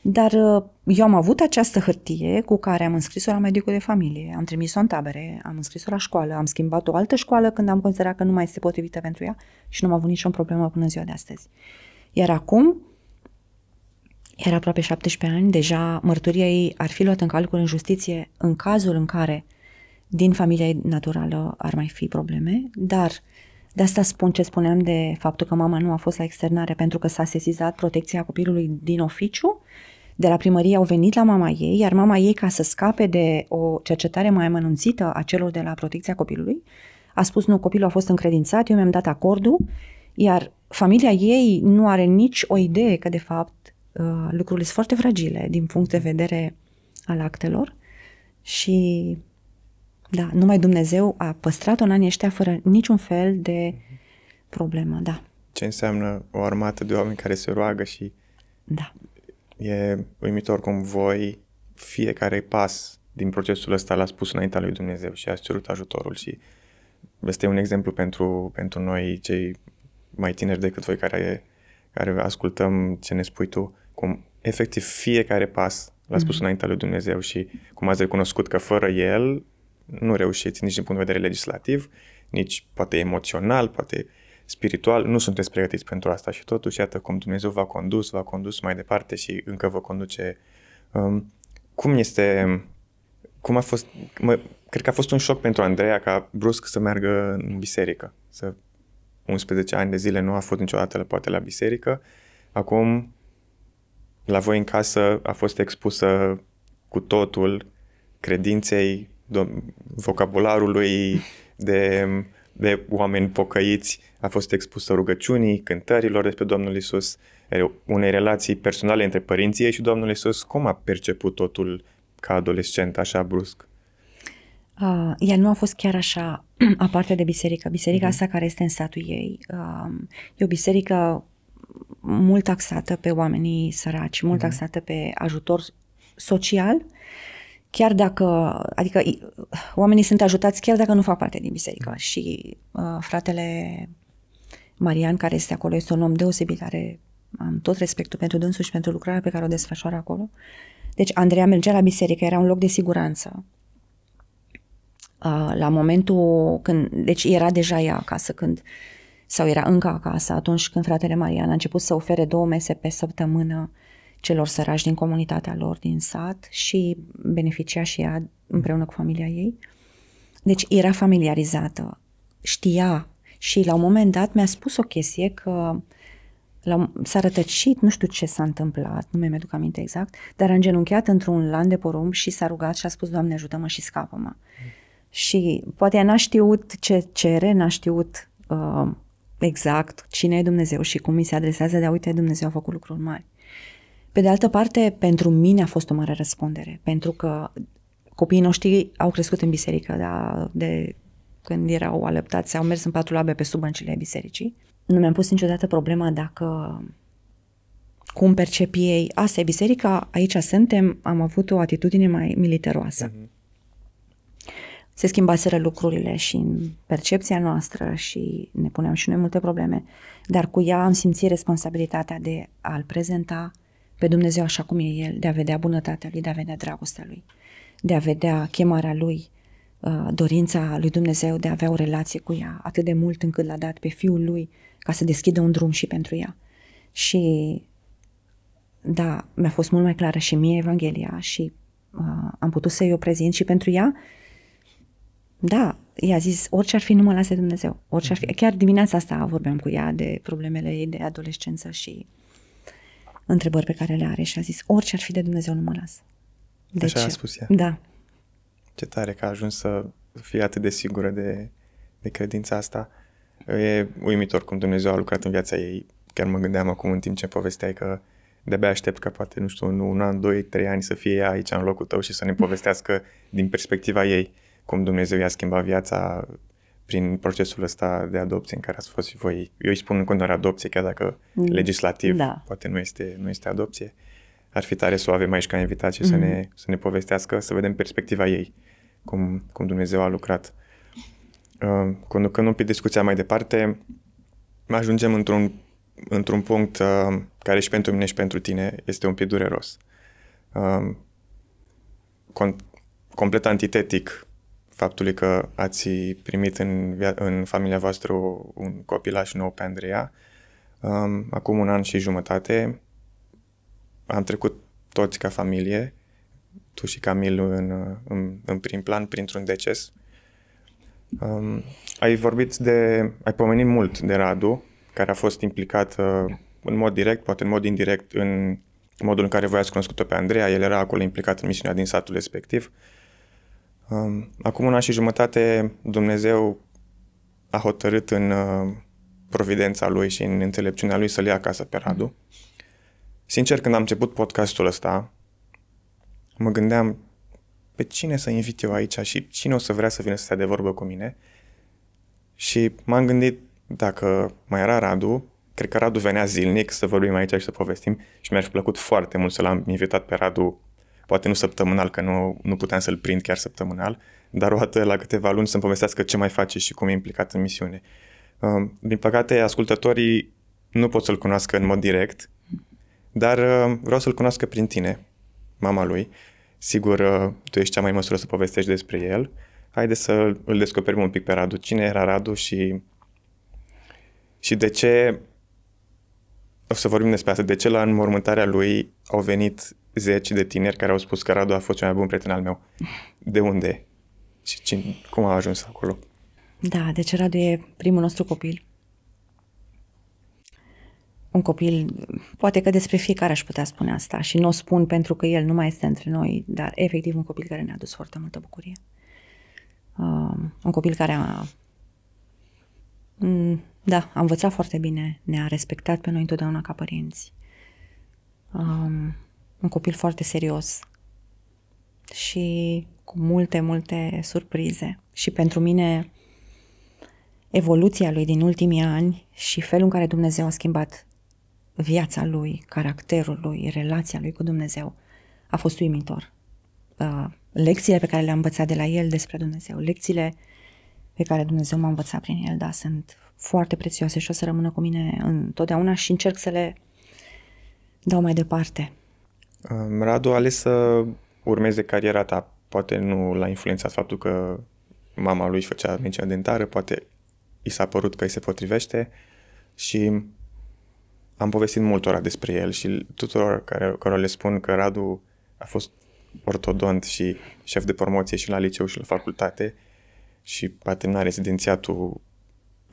Speaker 1: Dar uh, eu am avut această hârtie cu care am înscris-o la medicul de familie, am trimis-o în tabere, am înscris-o la școală, am schimbat o altă școală când am considerat că nu mai este potrivită pentru ea și nu am avut nicio problemă până în ziua de astăzi. Iar acum, era aproape 17 ani, deja mărturia ei ar fi luată în calcul în justiție în cazul în care din familia ei naturală ar mai fi probleme, dar de asta spun ce spuneam de faptul că mama nu a fost la externare pentru că s-a sesizat protecția copilului din oficiu, de la primărie au venit la mama ei, iar mama ei, ca să scape de o cercetare mai amănunțită a celor de la protecția copilului, a spus nu, copilul a fost încredințat, eu mi-am dat acordul, iar familia ei nu are nici o idee că, de fapt, Uh, lucrurile sunt foarte fragile din punct de vedere al actelor și da, numai Dumnezeu a păstrat-o în anii ăștia fără niciun fel de problemă, da.
Speaker 2: Ce înseamnă o armată de oameni care se roagă și da. e uimitor cum voi fiecare pas din procesul ăsta l-a spus înaintea lui Dumnezeu și a cerut ajutorul și este un exemplu pentru, pentru noi cei mai tineri decât voi care, care ascultăm ce ne spui tu cum efectiv fiecare pas l-a spus mm-hmm. înaintea lui Dumnezeu și cum ați recunoscut că fără el nu reușiți nici din punct de vedere legislativ, nici poate emoțional, poate spiritual, nu sunteți pregătiți pentru asta și totuși iată cum Dumnezeu v-a condus, v-a condus mai departe și încă vă conduce. Um, cum este, cum a fost, mă, cred că a fost un șoc pentru Andreea ca brusc să meargă în biserică, să 11 ani de zile nu a fost niciodată poate la biserică, acum la voi în casă a fost expusă cu totul credinței, vocabularului de, de oameni pocăiți, a fost expusă rugăciunii, cântărilor despre Domnul Isus, unei relații personale între părinții ei și Domnul Isus. Cum a perceput totul ca adolescent așa brusc?
Speaker 1: Uh, ea nu a fost chiar așa [CLEARS THROAT] aparte de biserică. Biserica uh-huh. asta care este în satul ei uh, e o biserică mult axată pe oamenii săraci, mult mm axată pe ajutor social, chiar dacă, adică oamenii sunt ajutați chiar dacă nu fac parte din biserică mm și uh, fratele Marian, care este acolo, este un om deosebit, are am tot respectul pentru dânsul și pentru lucrarea pe care o desfășoară acolo. Deci Andreea mergea la biserică, era un loc de siguranță. Uh, la momentul când, deci era deja ea acasă când uh, sau era încă acasă atunci când fratele Marian a început să ofere două mese pe săptămână celor sărași din comunitatea lor, din sat și beneficia și ea împreună cu familia ei. Deci era familiarizată, știa și la un moment dat mi-a spus o chestie că la, s-a rătăcit, nu știu ce s-a întâmplat, nu mi-aduc aminte exact, dar a îngenunchiat într-un lan de porumb și s-a rugat și a spus, Doamne ajută-mă și scapă-mă. Mm. Și poate ea n-a știut ce cere, n-a știut uh, exact cine e Dumnezeu și cum mi se adresează de a uite, Dumnezeu a făcut lucruri mari. Pe de altă parte, pentru mine a fost o mare răspundere, pentru că copiii noștri au crescut în biserică, da, de când erau alăptați, au mers în patru labe pe sub băncile bisericii. Nu mi-am pus niciodată problema dacă cum percep ei, asta e biserica, aici suntem, am avut o atitudine mai militaroasă. Uh-huh. Mhm se schimbaseră lucrurile și în percepția noastră și ne puneam și noi multe probleme, dar cu ea am simțit responsabilitatea de a-L prezenta pe Dumnezeu așa cum e El, de a vedea bunătatea Lui, de a vedea dragostea Lui, de a vedea chemarea Lui, uh, dorința lui Dumnezeu de a avea o relație cu ea atât de mult încât l-a dat pe Fiul Lui ca să deschidă un drum și pentru ea. Și da, mi-a fost mult mai clară și mie Evanghelia și uh, am putut să-i o prezint și pentru ea da, i-a zis, orice ar fi, nu mă lase Dumnezeu. Orice ar fi. Mhm. Chiar dimineața asta vorbeam cu ea de problemele ei de adolescență și întrebări pe care le are și a zis, orice ar fi de Dumnezeu, nu mă las.
Speaker 2: De Așa a spus ea. Da. Ce tare că a ajuns să fie atât de sigură de, de credința asta. E uimitor cum Dumnezeu a lucrat în viața ei. Chiar mă gândeam acum în timp ce povesteai că de-abia aștept ca poate, nu știu, un, un an, doi, trei ani să fie ea aici în locul tău și să ne povestească din perspectiva ei cum Dumnezeu i-a schimbat viața prin procesul ăsta de adopție în care ați fost și voi. Eu îi spun în continuare adopție, chiar dacă mm. legislativ da. poate nu este, nu este adopție. Ar fi tare să o avem aici ca invitat și mm-hmm. să, ne, mm-hmm. să ne povestească, să vedem perspectiva ei, cum, cum Dumnezeu a lucrat. Uh, conducând un pic discuția mai departe, ajungem într-un, într-un punct uh, care și pentru mine și pentru tine este un pic dureros. Uh, com- complet antitetic faptului că ați primit în, via- în familia voastră un copilaș nou pe Andreea. Um, acum un an și jumătate am trecut toți ca familie, tu și Camil în, în, în prim plan, printr-un deces. Um, ai vorbit de, ai pomenit mult de Radu, care a fost implicat uh, în mod direct, poate în mod indirect, în modul în care voi ați cunoscut-o pe Andreea. El era acolo implicat în misiunea din satul respectiv. Uh, Um, acum una și jumătate Dumnezeu a hotărât în uh, providența lui și în înțelepciunea lui să-l ia acasă pe Radu. Sincer, când am început podcastul ăsta, mă gândeam pe cine să invit eu aici și cine o să vrea să vină să stea de vorbă cu mine. Și m-am gândit, dacă mai era Radu, cred că Radu venea zilnic să vorbim aici și să povestim și mi-ar fi plăcut foarte mult să l-am invitat pe Radu poate nu săptămânal, că nu, nu puteam să-l prind chiar săptămânal, dar o dată la câteva luni să-mi povestească ce mai face și cum e implicat în misiune. Um, din păcate, ascultătorii nu pot să-l cunoască în mod direct, dar um, vreau să-l cunoască prin tine, mama lui. Sigur, uh, tu ești cea mai măsură să povestești despre el. Haide să îl descoperim un pic pe Radu. Cine era Radu și, și de ce o să vorbim despre asta, de ce la înmormântarea lui au venit zeci de tineri care au spus că Radu a fost cel mai bun prieten al meu. De unde? Și cine, cum a ajuns acolo?
Speaker 1: Da, deci Radu e primul nostru copil. Un copil, poate că despre fiecare aș putea spune asta și nu o spun pentru că el nu mai este între noi, dar efectiv un copil care ne-a dus foarte multă bucurie. Uh, un copil care a, da, a învățat foarte bine, ne-a respectat pe noi întotdeauna ca părinți. Um, un copil foarte serios și cu multe, multe surprize. Și pentru mine, evoluția lui din ultimii ani și felul în care Dumnezeu a schimbat viața lui, caracterul lui, relația lui cu Dumnezeu, a fost uimitor. Uh, lecțiile pe care le-am învățat de la el despre Dumnezeu, lecțiile pe care Dumnezeu m-a învățat prin el, da, sunt foarte prețioase și o să rămână cu mine întotdeauna și încerc să le dau mai departe.
Speaker 2: Radu a ales să urmeze cariera ta. Poate nu l-a influențat faptul că mama lui făcea medicină dentară, poate i s-a părut că îi se potrivește și am povestit multora despre el și tuturor care, care le spun că Radu a fost ortodont și șef de promoție și la liceu și la facultate și poate n rezidențiatul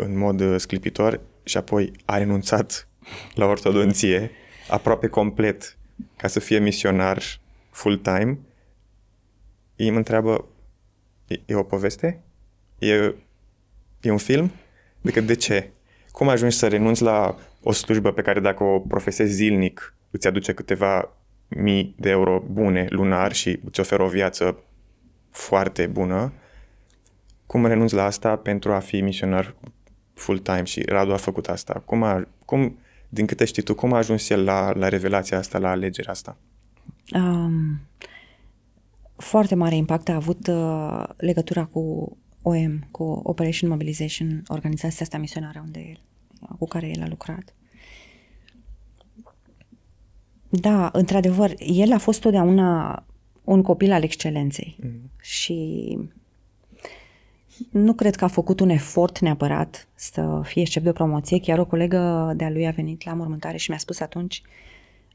Speaker 2: în mod uh, sclipitor și apoi a renunțat [LAUGHS] la ortodonție aproape complet ca să fie misionar full-time, ei mă întreabă, e, e o poveste? E, e un film? Adică de ce? Cum ajungi să renunți la o slujbă pe care dacă o profesezi zilnic îți aduce câteva mii de euro bune lunar și îți oferă o viață foarte bună, cum renunți la asta pentru a fi misionar full-time și Radu a făcut asta. Cum, a, cum din câte știi tu, cum a ajuns el la, la revelația asta, la alegerea asta?
Speaker 1: Um, foarte mare impact a avut uh, legătura cu OM, cu Operation Mobilization, organizația asta misionară unde el, cu care el a lucrat. Da, într-adevăr, el a fost totdeauna un copil al excelenței mm. și nu cred că a făcut un efort neapărat să fie șef de promoție. Chiar o colegă de-a lui a venit la mormântare și mi-a spus atunci,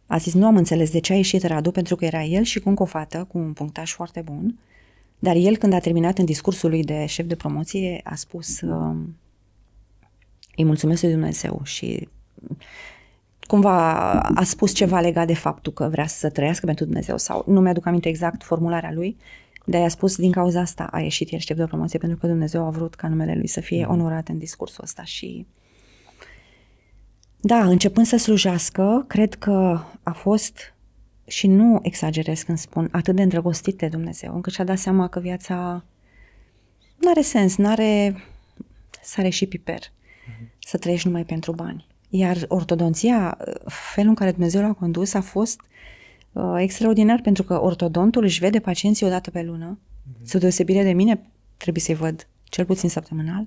Speaker 1: a zis, nu am înțeles de ce a ieșit Radu, pentru că era el și cu încă o fată, cu un punctaj foarte bun, dar el când a terminat în discursul lui de șef de promoție a spus, um, îi mulțumesc lui Dumnezeu și cumva a spus ceva legat de faptul că vrea să trăiască pentru Dumnezeu sau nu mi-aduc aminte exact formularea lui, de a spus, din cauza asta a ieșit el șef de o promoție, pentru că Dumnezeu a vrut ca numele lui să fie mhm. onorat în discursul ăsta și... Da, începând să slujească, cred că a fost, și nu exagerez când spun, atât de îndrăgostit de Dumnezeu, încât și-a dat seama că viața nu are sens, nu are sare și piper mhm. să trăiești numai pentru bani. Iar ortodonția, felul în care Dumnezeu l-a condus, a fost uh, uh, extraordinar pentru că ortodontul își vede pacienții o dată pe lună. Uh-huh. Mhm. Sub deosebire de mine, trebuie să-i văd cel puțin săptămânal.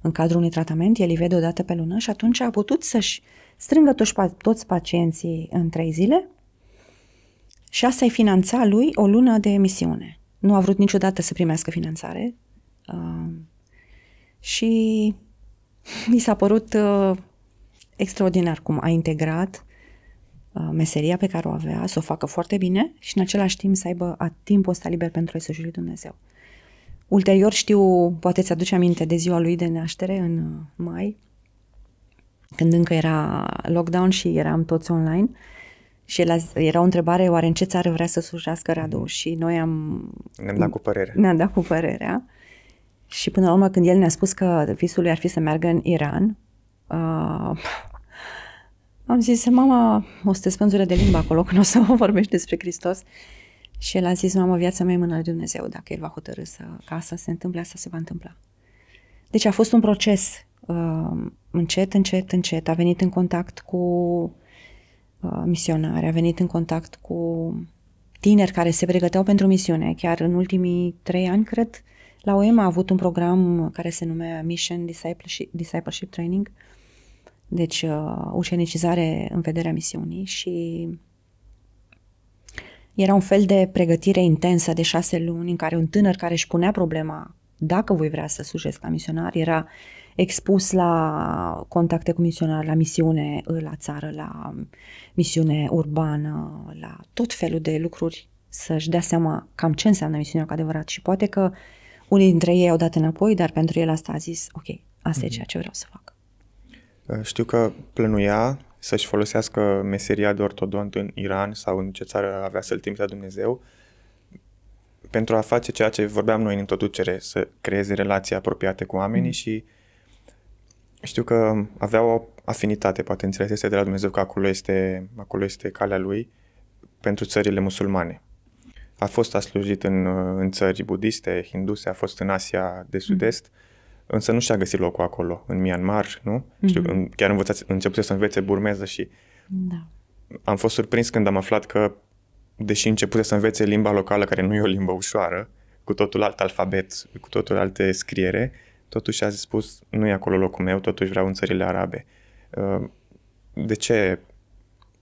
Speaker 1: În cadrul unui tratament, el îi vede o dată pe lună și atunci a putut să-și strângă toți, toți pacienții în trei zile și asta i finanța lui o lună de emisiune. Nu a vrut niciodată să primească finanțare uh, și mi s-a părut uh, extraordinar cum a integrat Uh, meseria pe care o avea, să o facă foarte bine și în același timp să aibă timpul ăsta liber pentru a-i lui Dumnezeu. Ulterior știu, poate ți aduce aminte de ziua lui de naștere în uh, mai, când încă era lockdown și eram toți online și el a, era o întrebare, oare în ce țară vrea să slujească Radu? Și noi am...
Speaker 2: Ne-am dat cu părerea. Ne-am
Speaker 1: dat cu părerea. Și până la urmă, când el ne-a spus că visul lui ar fi să meargă în Iran, uh, am zis, mama, o să te spânzure de limba acolo [LAUGHS] când o să vorbești despre Hristos. Și el a zis, mamă, viața mea e mâna lui Dumnezeu, dacă el va hotărâ să, ca asta se întâmple, asta se va întâmpla. Deci a fost un proces uh, încet, încet, încet. A venit în contact cu uh, misionari, a venit în contact cu tineri care se pregăteau pentru misiune. Chiar în ultimii trei ani, cred, la OEM a avut un program care se numea Mission Discipleship, Discipleship Training, uh, deci, uh, ucenicizare în vederea misiunii și era un fel de pregătire intensă de șase luni în care un tânăr care își punea problema dacă voi vrea să sujesc ca misionar, era expus la contacte cu misionari, la misiune la țară, la misiune urbană, la tot felul de lucruri, să-și dea seama cam ce înseamnă misiunea cu adevărat. Și poate că unii dintre ei au dat înapoi, dar pentru el asta a zis, ok, asta mm-hmm. e mhm. ceea ce vreau să fac.
Speaker 2: Eh, știu că plănuia să-și folosească meseria de ortodont în Iran sau în ce țară avea să-l trimită Dumnezeu pentru a face ceea ce vorbeam noi în introducere, să creeze relații apropiate cu oamenii mm. și știu că avea o afinitate, poate este de la Dumnezeu că acolo este, acolo este calea lui pentru țările musulmane. A fost a slujit în, în țări budiste, hinduse, a fost în Asia de mm. sud-est. Mm însă nu și-a găsit locul acolo, în Myanmar, nu? Mm-hmm. Știu, chiar învățați, început să învețe burmeză și da. am fost surprins când am aflat că, deși începuse să învețe limba locală, care nu e o limbă ușoară, cu totul alt alfabet, cu totul alte scriere, totuși a spus, nu e acolo locul meu, totuși vreau în țările arabe. Uh, de ce,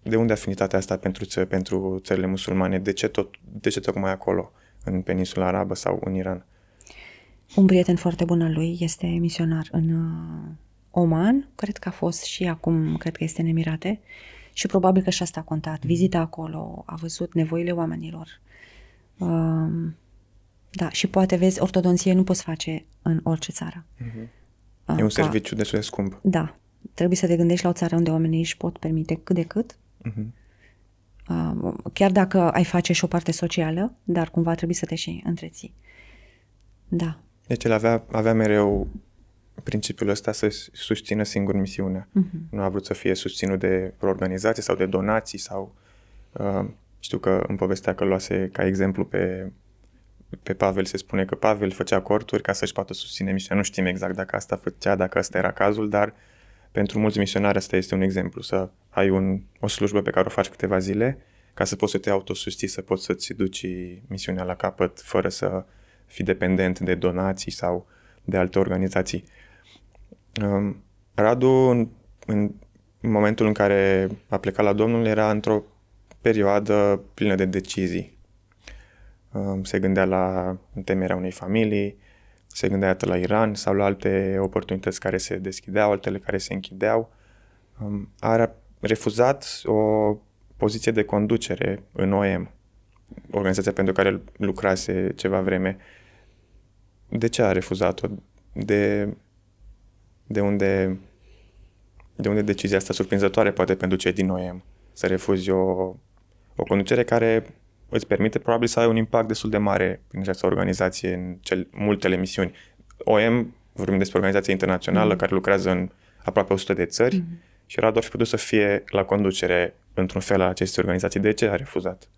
Speaker 2: de unde afinitatea asta pentru, ță, pentru țările musulmane? De ce, tot, de ce tocmai acolo, în peninsula arabă sau în Iran?
Speaker 1: Un prieten foarte bun al lui este misionar în uh, Oman, cred că a fost și acum, cred că este în Emirate și probabil că și asta a contat. Mm. Vizita acolo, a văzut nevoile oamenilor. Um, da, și poate vezi, ortodonție nu poți face în orice țară.
Speaker 2: Mm-hmm. Uh, e un ca, serviciu destul de scump.
Speaker 1: Da, trebuie să te gândești la o țară unde oamenii își pot permite cât de cât. Mm-hmm. Uh, chiar dacă ai face și o parte socială, dar cumva trebuie să te și întreții. Da.
Speaker 2: Deci el avea, avea mereu principiul ăsta să susțină singur misiunea. Uh-huh. Nu a vrut să fie susținut de o organizație sau de donații sau uh, știu că în povestea că luase ca exemplu pe, pe Pavel se spune că Pavel făcea corturi ca să-și poată susține misiunea. Nu știm exact dacă asta făcea, dacă asta era cazul, dar pentru mulți misionari asta este un exemplu, să ai un, o slujbă pe care o faci câteva zile ca să poți să te autosusții, să poți să-ți duci misiunea la capăt fără să uh, fi dependent de donații sau de alte organizații. Um, Radu, în, în momentul în care a plecat la Domnul, era într-o perioadă plină de decizii. Um, se gândea la temerea unei familii, se gândea atât la Iran sau la alte oportunități care se deschideau, altele care se închideau. Um, a refuzat o poziție de conducere în OEM, organizația pentru care lucrase ceva vreme. Uh, de ce a refuzat-o? De, de unde de unde decizia asta surprinzătoare poate pentru cei din OEM să refuzi o, o conducere care îți permite probabil să ai un impact destul de mare prin această organizație în cel, multele misiuni. OEM, vorbim despre organizație internațională mm-hmm. care lucrează în aproape 100 de țări mm-hmm. și Radu ar fi putut să fie la conducere într-un fel a acestei organizații. De ce a refuzat?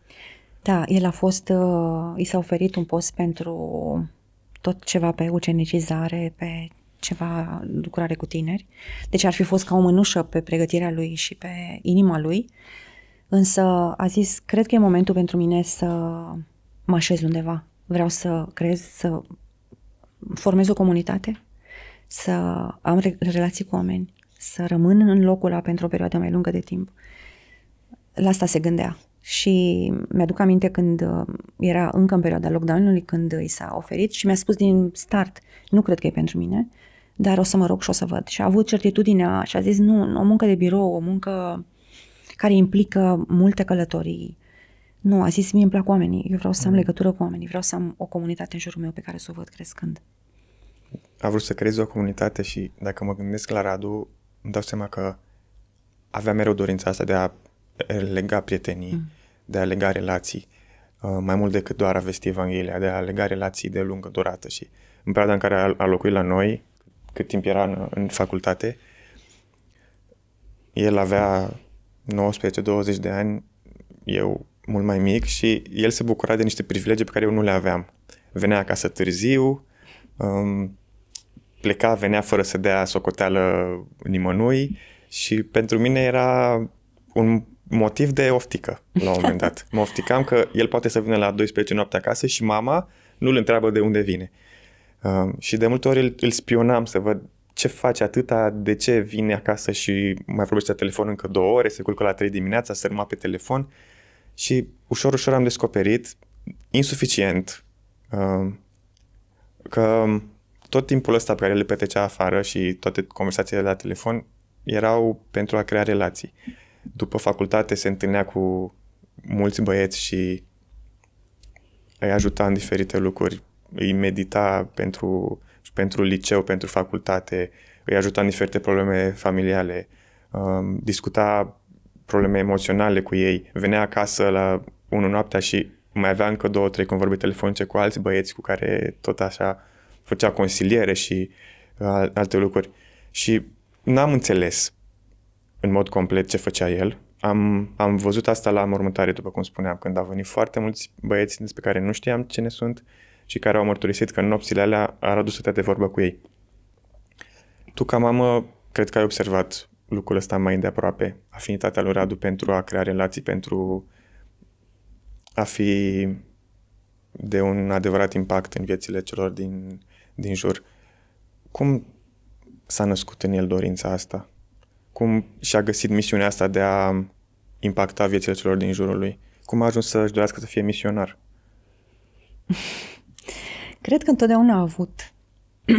Speaker 1: Da, el a fost, uh, i s-a oferit un post pentru tot ceva pe ucenicizare, pe ceva lucrare cu tineri. Deci ar fi fost ca o mânușă pe pregătirea lui și pe inima lui. Însă a zis, cred că e momentul pentru mine să mă așez undeva. Vreau să crez, să formez o comunitate, să am relații cu oameni, să rămân în locul ăla pentru o perioadă mai lungă de timp. La asta se gândea și mi-aduc aminte când uh, era încă în perioada lockdown-ului, când i s-a oferit și mi-a spus din start, nu cred că e pentru mine, dar o să mă rog și o să văd. Și a avut certitudinea și a zis, nu, o muncă de birou, o muncă care implică multe călătorii. Nu, a zis, mie îmi plac oamenii, eu vreau să am mm. legătură cu oamenii, vreau să am o comunitate în jurul meu pe care să o văd crescând.
Speaker 2: A vrut să creeze o comunitate și dacă mă gândesc la Radu, îmi dau seama că avea mereu dorința asta de a Eh, lega prietenii, mm. de a lega relații, uh, mai mult decât doar a vesti Evanghelia, de a lega relații de lungă durată. Și în perioada în care a, locuit la noi, cât timp era în, în facultate, el avea 19-20 de ani, eu mult mai mic și el se bucura de niște privilegii pe care eu nu le aveam. Venea acasă târziu, um, pleca, venea fără să dea socoteală nimănui și pentru mine era un motiv de oftică la un moment dat. [LAUGHS] Mă ofticam că el poate să vină la 12 noapte acasă și mama nu-l întreabă de unde vine. Uh, și de multe ori îl, îl spionam să văd ce face atâta, de ce vine acasă și mai vorbește la telefon încă două ore, se culcă la 3 dimineața, se pe telefon și ușor, ușor am descoperit, insuficient, uh, că tot timpul ăsta pe care le petecea afară și toate conversațiile la telefon erau pentru a crea relații după facultate se întâlnea cu mulți băieți și îi ajuta în diferite lucruri, îi medita pentru, pentru liceu, pentru facultate, îi ajuta în diferite probleme familiale, um, discuta probleme emoționale cu ei, venea acasă la 1 noaptea și mai avea încă două, trei convorbiri telefonice cu alți băieți cu care tot așa făcea consiliere și uh, alte lucruri. Și n-am înțeles în mod complet ce făcea el. Am, am văzut asta la mormântare, după cum spuneam, când au venit foarte mulți băieți despre care nu știam cine sunt și care au mărturisit că în nopțile alea a adus de vorbă cu ei. Tu, ca mamă, cred că ai observat lucrul ăsta mai îndeaproape, afinitatea lui Radu pentru a crea relații, pentru a fi de un adevărat impact în viețile celor din, din jur. Cum s-a născut în el dorința asta? cum și-a găsit misiunea asta de a impacta viețile celor din jurul lui. Cum a ajuns să-și dorească să fie misionar?
Speaker 1: [LAUGHS] Cred că întotdeauna a avut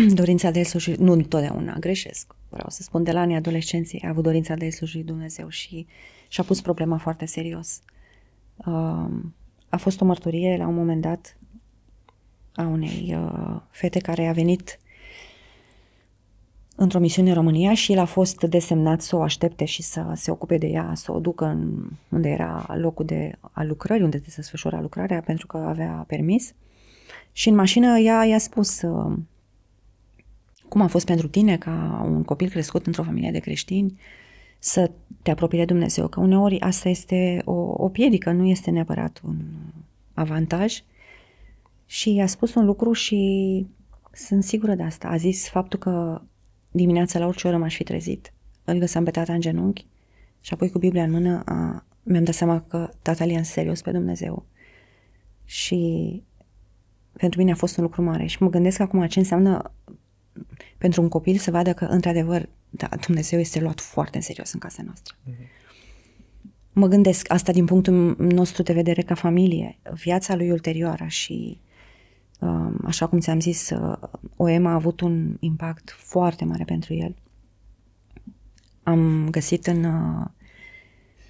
Speaker 1: [CLEARS THROAT] dorința de a sluji, nu întotdeauna, greșesc, vreau să spun, de la anii adolescenței a avut dorința de a sluji Dumnezeu și și-a pus problema foarte serios. Um, a fost o mărturie la un moment dat a unei uh, fete care a venit într-o misiune în România și el a fost desemnat să o aștepte și să se ocupe de ea, să o ducă în, unde era locul de a lucrării, unde se sfășura lucrarea, pentru că avea permis. Și în mașină ea i-a spus uh, cum a fost pentru tine ca un copil crescut într-o familie de creștini să te apropii de Dumnezeu, că uneori asta este o, o piedică, nu este neapărat un avantaj. Și i-a spus un lucru și sunt sigură de asta. A zis faptul că dimineața la orice oră m-aș fi trezit. Îl găseam pe tata în genunchi și apoi cu Biblia în mână a, mi-am dat seama că tatăl e în serios pe Dumnezeu. Și pentru mine a fost un lucru mare și mă gândesc acum ce înseamnă pentru un copil să vadă că, într-adevăr, da, Dumnezeu este luat foarte în serios în casa noastră. Mm-hmm. Mă gândesc asta din punctul nostru de vedere ca familie, viața lui ulterioară și Um, așa cum ți-am zis, uh, OEM a avut un impact foarte mare pentru el. Am găsit în uh,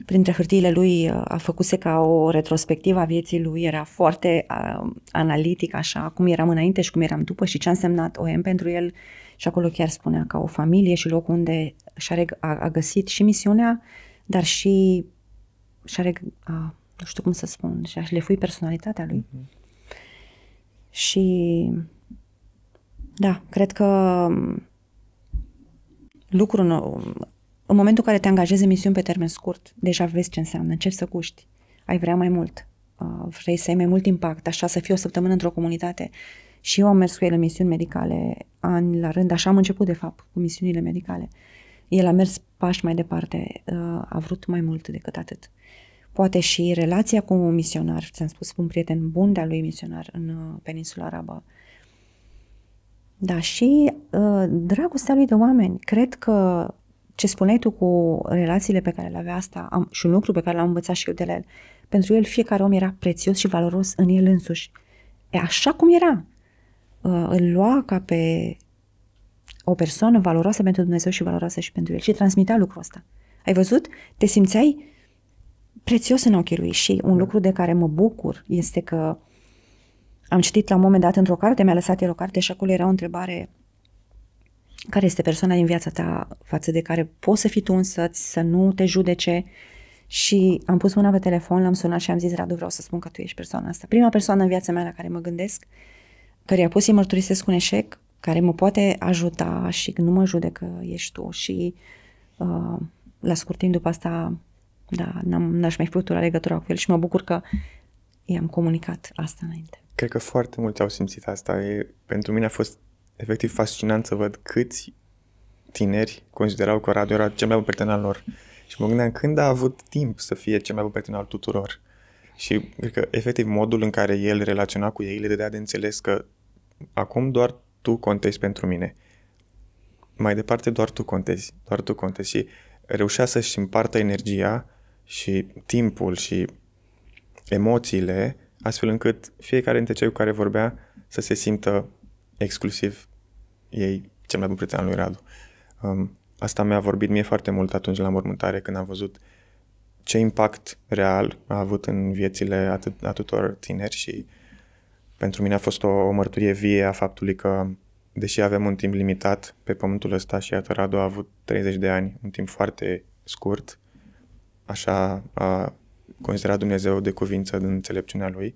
Speaker 1: printre hârtiile lui uh, a făcuse ca o retrospectivă a vieții lui, era foarte uh, analitic așa, cum eram înainte și cum eram după și ce a însemnat OM pentru el și acolo chiar spunea ca o familie și loc unde și-a a, a găsit și misiunea, dar și și-a reg- a, nu știu cum să spun, și-a șlefuit personalitatea lui. Uh-huh. Și da, cred că um, lucrul în momentul în care te angajezi în misiuni pe termen scurt, deja vezi ce înseamnă, începi să cuști, ai vrea mai mult, uh, vrei să ai mai mult impact, așa să fii o săptămână într-o comunitate. Și eu am mers cu el în misiuni medicale ani la rând, așa am început de fapt cu misiunile medicale. El a mers pași mai departe, uh, a vrut mai mult decât atât poate și relația cu un misionar, ți-am spus, un prieten bun de-a lui misionar în uh, peninsula arabă. Da, și uh, dragostea lui de oameni. Cred că ce spuneai tu cu relațiile pe care le avea asta am, și un lucru pe care l-am învățat și eu de la el, pentru el fiecare om era prețios și valoros în el însuși. E așa cum era. Uh, îl lua ca pe o persoană valoroasă pentru Dumnezeu și valoroasă și pentru el și transmitea lucrul ăsta. Ai văzut? Te simțeai prețios în ochii lui și un da. lucru de care mă bucur este că am citit la un moment dat într-o carte, mi-a lăsat el o carte și acolo era o întrebare care este persoana din viața ta față de care poți să fii tu însăți, să nu te judece și am pus mâna pe telefon, l-am sunat și am zis, Radu, vreau să spun că tu ești persoana asta. Prima persoană în viața mea la care mă gândesc, care a pus să mărturisesc un eșec, care mă poate ajuta și nu mă judecă, ești tu. Și uh, la scurt timp după asta da, n-am, n-aș mai fi putut la legătura cu el și mă bucur că i-am comunicat asta înainte.
Speaker 2: Cred că foarte mulți au simțit asta. E, pentru mine a fost efectiv fascinant să văd câți tineri considerau că radio era cel mai bun prieten al lor. Și mă gândeam când a avut timp să fie cel mai bun prieten al tuturor. Și cred că efectiv modul în care el relaționa cu ei le dădea de înțeles că acum doar tu contezi pentru mine. Mai departe doar tu contezi, doar tu contezi. Și reușea să-și împartă energia și timpul și emoțiile, astfel încât fiecare dintre cei cu care vorbea să se simtă exclusiv ei cel mai bun prieten al lui Radu. Um, asta mi-a vorbit mie foarte mult atunci la mormântare când am văzut ce impact real a avut în viețile atât, a tuturor tineri și pentru mine a fost o, o mărturie vie a faptului că deși avem un timp limitat pe pământul ăsta și iată Radu a avut 30 de ani, un timp foarte scurt, așa a considerat Dumnezeu de cuvință din înțelepciunea lui,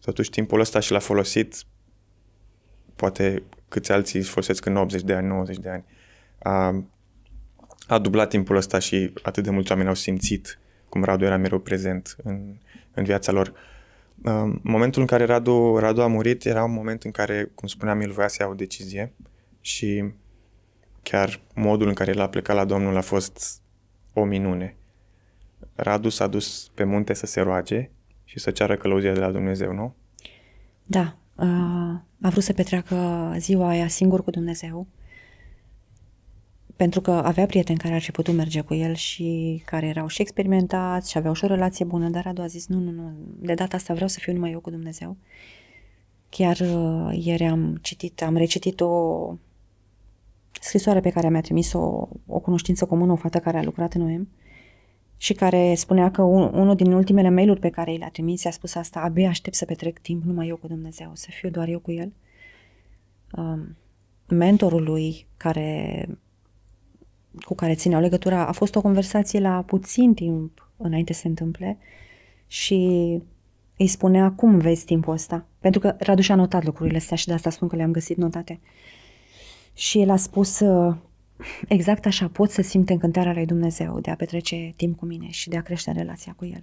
Speaker 2: totuși timpul ăsta și l-a folosit poate câți alții își folosesc în 80 de ani, 90 de ani. A, a dublat timpul ăsta și atât de mulți oameni au simțit cum Radu era mereu prezent în, în viața lor. Uh, momentul în care Radu, Radu a murit era un moment în care, cum spuneam, el voia să ia o decizie și chiar modul în care el a plecat la Domnul a fost o minune. Radu s-a dus pe munte să se roage și să ceară călăuzia de la Dumnezeu, nu?
Speaker 1: Da. A vrut să petreacă ziua aia singur cu Dumnezeu pentru că avea prieteni care ar fi putut merge cu el și care erau și experimentați și aveau și o relație bună, dar Radu a zis, nu, nu, nu, de data asta vreau să fiu numai eu cu Dumnezeu. Chiar uh, ieri am citit, am recitit o scrisoare pe care mi-a trimis-o o cunoștință comună, o fată care a lucrat în uh, și care spunea că un, unul din ultimele mail-uri pe care i a trimis a spus asta, abia aștept să petrec timp numai eu cu Dumnezeu, să fiu doar eu cu el. Um, mentorul lui care, cu care ține o legătură, a fost o conversație la puțin timp înainte să se întâmple și îi spunea cum vezi timpul ăsta. Pentru că Radu și-a notat lucrurile astea și de asta spun că le-am găsit notate. Și el a spus uh, exact așa pot să simt încântarea lui Dumnezeu de a petrece timp cu mine și de a crește în relația cu El.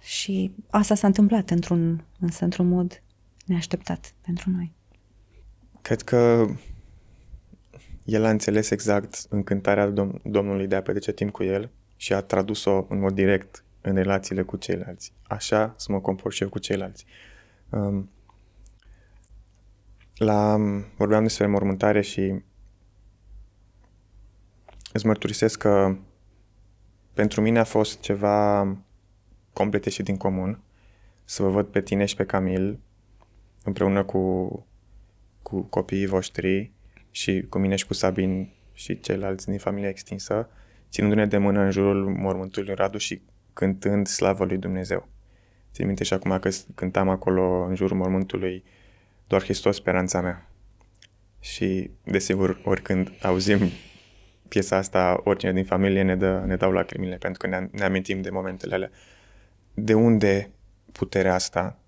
Speaker 1: Și asta s-a întâmplat într-un, însă într-un mod neașteptat pentru noi.
Speaker 2: Cred că el a înțeles exact încântarea Dom- Domnului de a petrece timp cu el și a tradus-o în mod direct în relațiile cu ceilalți. Așa să mă comport și eu cu ceilalți. Um, la, vorbeam despre mormântare și Îți mărturisesc că pentru mine a fost ceva complet și din comun să vă văd pe tine și pe Camil împreună cu, cu copiii voștri și cu mine și cu Sabin și ceilalți din familia extinsă, ținându-ne de mână în jurul mormântului în Radu și cântând slavă lui Dumnezeu. Țin minte și acum că cântam acolo în jurul mormântului doar Hristos speranța mea. Și, desigur, oricând auzim piesa asta, oricine din familie ne, dă, ne dau lacrimile pentru că ne, ne amintim de momentele alea. De unde puterea asta,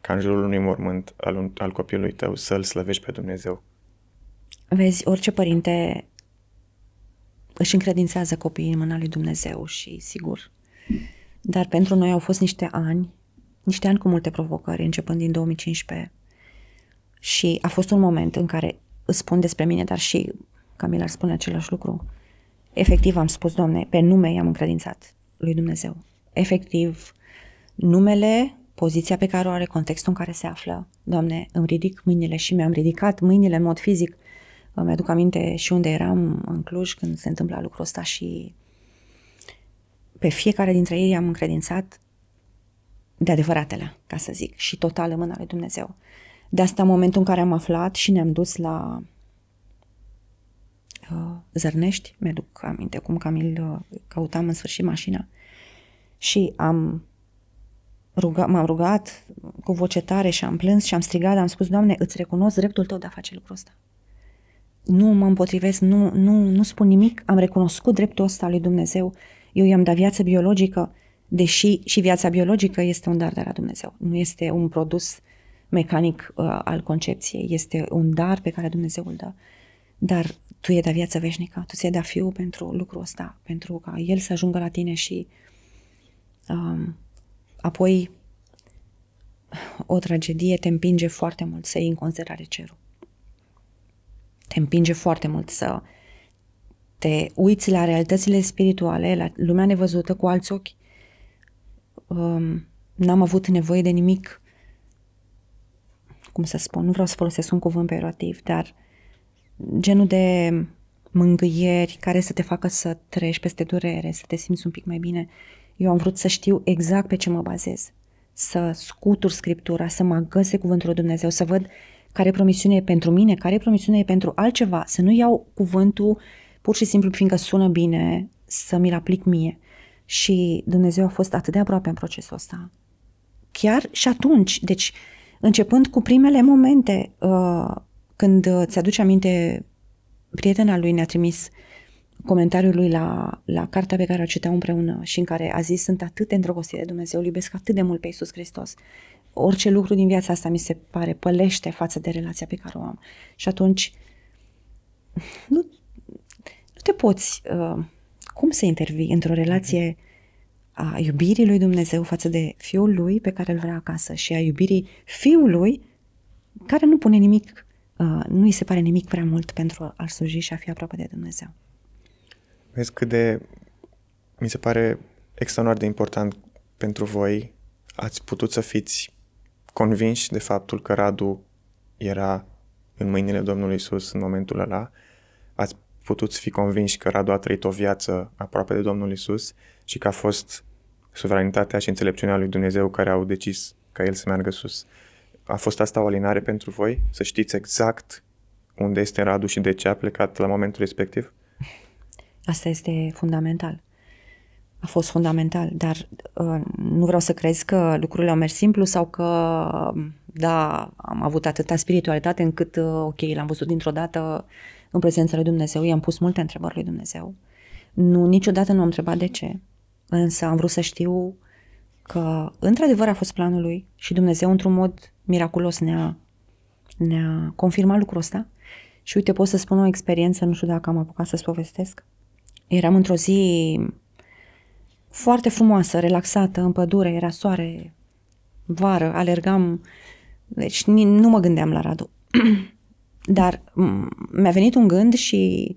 Speaker 2: ca în jurul unui mormânt al, al copilului tău, să-L slăvești pe Dumnezeu?
Speaker 1: Vezi, orice părinte își încredințează copiii în mâna lui Dumnezeu și sigur. Dar pentru noi au fost niște ani, niște ani cu multe provocări, începând din 2015. Și a fost un moment în care îți spun despre mine, dar și Camila ar spune același lucru. Efectiv am spus, Doamne, pe nume i-am încredințat lui Dumnezeu. Efectiv, numele, poziția pe care o are, contextul în care se află. Doamne, îmi ridic mâinile și mi-am ridicat mâinile în mod fizic. Îmi aduc aminte și unde eram în Cluj când se întâmpla lucrul ăsta și pe fiecare dintre ei am încredințat de adevăratele, ca să zic, și total în mâna lui Dumnezeu. De asta, în momentul în care am aflat și ne-am dus la Zărnești, mi-aduc aminte cum Camil uh, căutam în sfârșit mașina și am ruga, m-am rugat cu voce tare și am plâns și am strigat, am spus, Doamne, îți recunosc dreptul tău de a face lucrul ăsta. Nu mă împotrivesc, nu, nu, nu spun nimic, am recunoscut dreptul ăsta lui Dumnezeu, eu i-am dat viață biologică, deși și viața biologică este un dar de la Dumnezeu, nu este un produs mecanic uh, al concepției, este un dar pe care Dumnezeu îl dă. Dar tu e ai viață veșnică, tu ți-ai dat fiul pentru lucrul ăsta, pentru ca el să ajungă la tine și um, apoi o tragedie te împinge foarte mult să iei în considerare cerul. Te împinge foarte mult să te uiți la realitățile spirituale, la lumea nevăzută cu alți ochi. Um, n-am avut nevoie de nimic, cum să spun, nu vreau să folosesc un cuvânt peorativ, dar uh, genul de mângâieri care să te facă să treci peste durere, să te simți un pic mai bine. Eu am vrut să știu exact pe ce mă bazez, să scutur scriptura, să mă găse cuvântul lui Dumnezeu, să văd care promisiune e pentru mine, care promisiune e pentru altceva, să nu iau cuvântul pur și simplu fiindcă sună bine, să mi-l aplic mie. Și Dumnezeu a fost atât de aproape în procesul ăsta. Chiar și atunci, deci începând cu primele momente, uh, când uh, ți-aduce aminte, prietena lui ne-a trimis comentariul lui la, la cartea pe care o citeau împreună și în care a zis sunt atât de îndrăgostit de Dumnezeu, îl iubesc atât de mult pe Iisus Hristos. Orice lucru din viața asta mi se pare pălește față de relația pe care o am. Și atunci nu, nu te poți... Uh, cum să intervii într-o relație a iubirii lui Dumnezeu față de fiul lui pe care îl vrea acasă și a iubirii fiului care nu pune nimic Uh, nu îi se pare nimic prea mult pentru a-L sluji și a fi aproape de Dumnezeu.
Speaker 2: Vezi cât de mi se pare extraordinar de important pentru voi ați putut să fiți convinși de faptul că Radu era în mâinile Domnului Isus în momentul ăla, ați putut fi convinși că Radu a trăit o viață aproape de Domnul Isus și că a fost suveranitatea și înțelepciunea lui Dumnezeu care au decis ca el să meargă sus. Uh, a fost asta o alinare pentru voi? Să știți exact unde este Radu și de ce a plecat la momentul respectiv?
Speaker 1: Asta este fundamental. A fost fundamental, dar uh, nu vreau să crezi că lucrurile au mers simplu sau că, da, am avut atâta spiritualitate încât, uh, ok, l-am văzut dintr-o dată în prezența lui Dumnezeu, i-am pus multe întrebări lui Dumnezeu. Nu, niciodată nu am întrebat de ce, însă am vrut să știu că, într-adevăr, a fost planul lui și Dumnezeu, într-un mod miraculos ne-a, ne-a confirmat lucrul ăsta. Și uite, pot să spun o experiență, nu știu dacă am apucat să-ți povestesc. Eram într-o zi foarte frumoasă, relaxată, în pădure, era soare, vară, alergam, deci nu mă gândeam la Radu. [CLEARS THROAT] Dar mi-a venit un gând și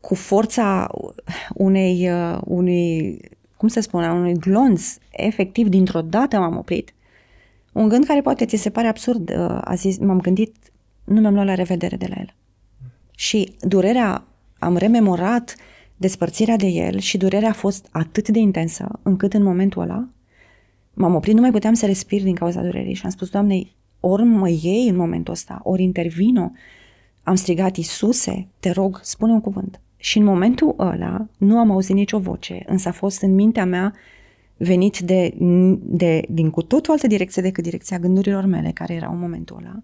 Speaker 1: cu forța unei, uh, unei cum se spune, unui glonț, efectiv, dintr-o dată m-am oprit un gând care poate ți se pare absurd, uh, a zis, m-am gândit, nu mi-am luat la revedere de la el. Și durerea, am rememorat despărțirea de el și durerea a fost atât de intensă încât în momentul ăla m-am oprit, nu mai puteam să respir din cauza durerii și am spus, Doamne, ori mă iei în momentul ăsta, ori intervino, am strigat, Iisuse, te rog, spune un cuvânt. Și în momentul ăla nu am auzit nicio voce, însă a fost în mintea mea venit de, de, din cu totul altă direcție decât direcția gândurilor mele, care era în momentul ăla,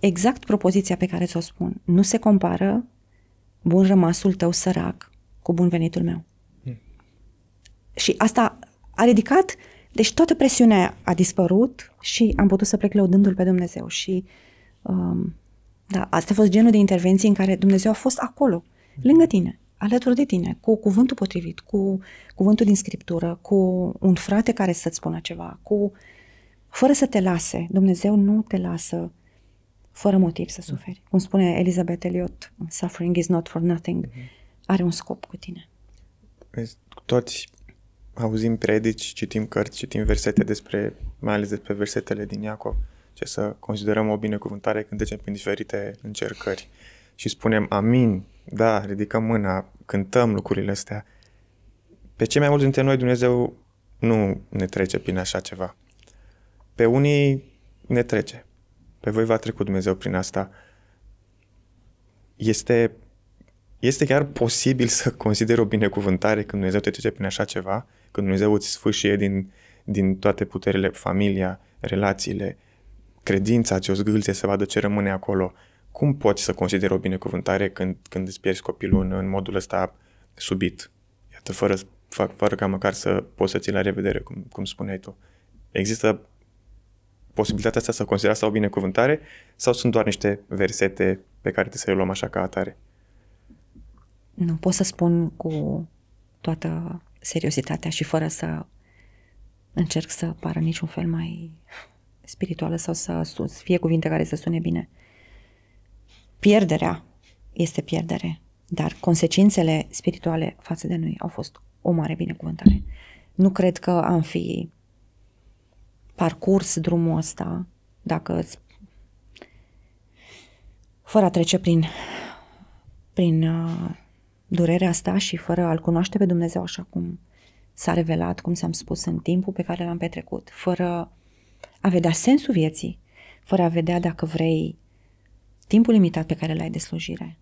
Speaker 1: exact propoziția pe care ți-o spun, nu se compară bun rămasul tău sărac cu bun venitul meu. Hmm. Și asta a ridicat, deci toată presiunea a dispărut și am putut să plec lăudându-L pe Dumnezeu și um, da, asta a fost genul de intervenții în care Dumnezeu a fost acolo, lângă tine alături de tine, cu cuvântul potrivit, cu cuvântul din scriptură, cu un frate care să-ți spună ceva, cu fără să te lase. Dumnezeu nu te lasă fără motiv să suferi. Cum spune Elizabeth Elliot, suffering is not for nothing. Mhm. Are un scop cu tine.
Speaker 2: Toți auzim predici, citim cărți, citim versete despre, mai ales despre versetele din Iacov, ce să considerăm o binecuvântare când trecem prin diferite încercări și spunem amin, da, ridicăm mâna, cântăm lucrurile astea, pe cei mai mulți dintre noi Dumnezeu nu ne trece prin așa ceva. Pe unii ne trece. Pe voi va trecut Dumnezeu prin asta. Este, este chiar posibil să consideri o binecuvântare când Dumnezeu te trece prin așa ceva, când Dumnezeu îți sfârșie din, din toate puterile familia, relațiile, credința ce o zgâlție să vadă ce rămâne acolo, cum poți să consideri o binecuvântare când, când îți pierzi copilul în, în modul ăsta subit? Iată, fără, fără ca măcar să poți să ții la revedere, cum, cum spuneai tu. Există posibilitatea asta să consideri asta o binecuvântare sau sunt doar niște versete pe care te să le luăm așa ca atare?
Speaker 1: Nu pot să spun cu toată seriozitatea și fără să încerc să pară niciun fel mai spirituală sau să fie cuvinte care să sune bine. Uh, pierderea este pierdere, dar consecințele spirituale față de noi au fost o mare binecuvântare. Nu cred că am fi parcurs drumul ăsta dacă fără a trece prin, prin uh, durerea asta și fără a-L cunoaște pe Dumnezeu așa cum s-a revelat, cum s-am spus, în timpul pe care l-am petrecut, fără a vedea sensul vieții, fără a vedea dacă vrei timpul limitat pe care l-ai de slujire,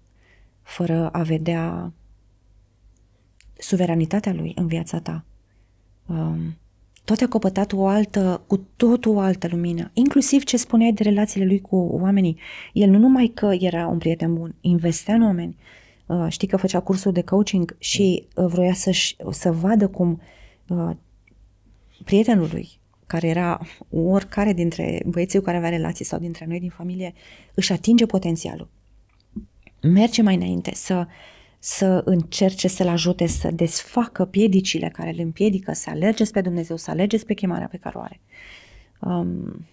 Speaker 1: fără a vedea suveranitatea lui în viața ta, um, tot a copătat o altă, cu tot o altă lumină, inclusiv ce spuneai de relațiile lui cu oamenii. El nu numai că era un prieten bun, investea în oameni, uh, știi că făcea cursuri de coaching și uh, vroia să să vadă cum uh, prietenul lui, care era oricare dintre băieții cu care avea relații sau dintre noi din familie, își atinge potențialul. Merge mai înainte să, să încerce să-l ajute să desfacă piedicile care îl împiedică să alergeți spre Dumnezeu, să alergeți spre chemarea pe care o are. Um,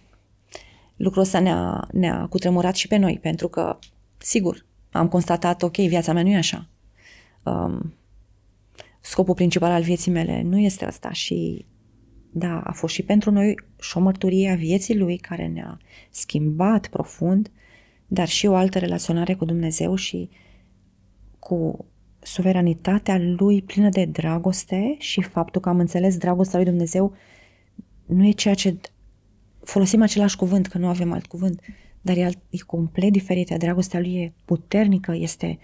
Speaker 1: lucrul ăsta ne-a, ne-a cutremurat și pe noi, pentru că, sigur, am constatat, ok, viața mea nu e așa. Um, scopul principal al vieții mele nu este ăsta și da, a fost și pentru noi și o mărturie a vieții lui care ne-a schimbat profund, dar și o altă relaționare cu Dumnezeu și cu suveranitatea lui plină de dragoste și faptul că am înțeles dragostea lui Dumnezeu nu e ceea ce folosim același cuvânt, că nu avem alt cuvânt, dar e, alt, e complet diferită. Dragostea lui e puternică, este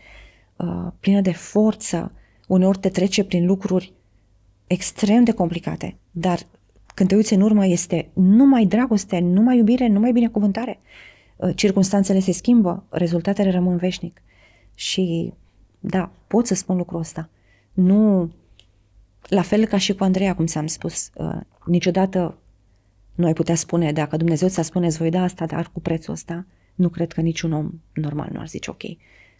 Speaker 1: uh, plină de forță, uneori te trece prin lucruri extrem de complicate, dar când te uiți în urmă, este numai dragoste, numai iubire, numai binecuvântare. Uh, circunstanțele se schimbă, rezultatele rămân veșnic. Și da, pot să spun lucrul ăsta. Nu, la fel ca și cu Andreea, cum ți-am spus, uh, niciodată nu ai putea spune, dacă Dumnezeu ți-a spune, voi da asta, dar cu prețul ăsta, nu cred că niciun om normal nu ar zice ok.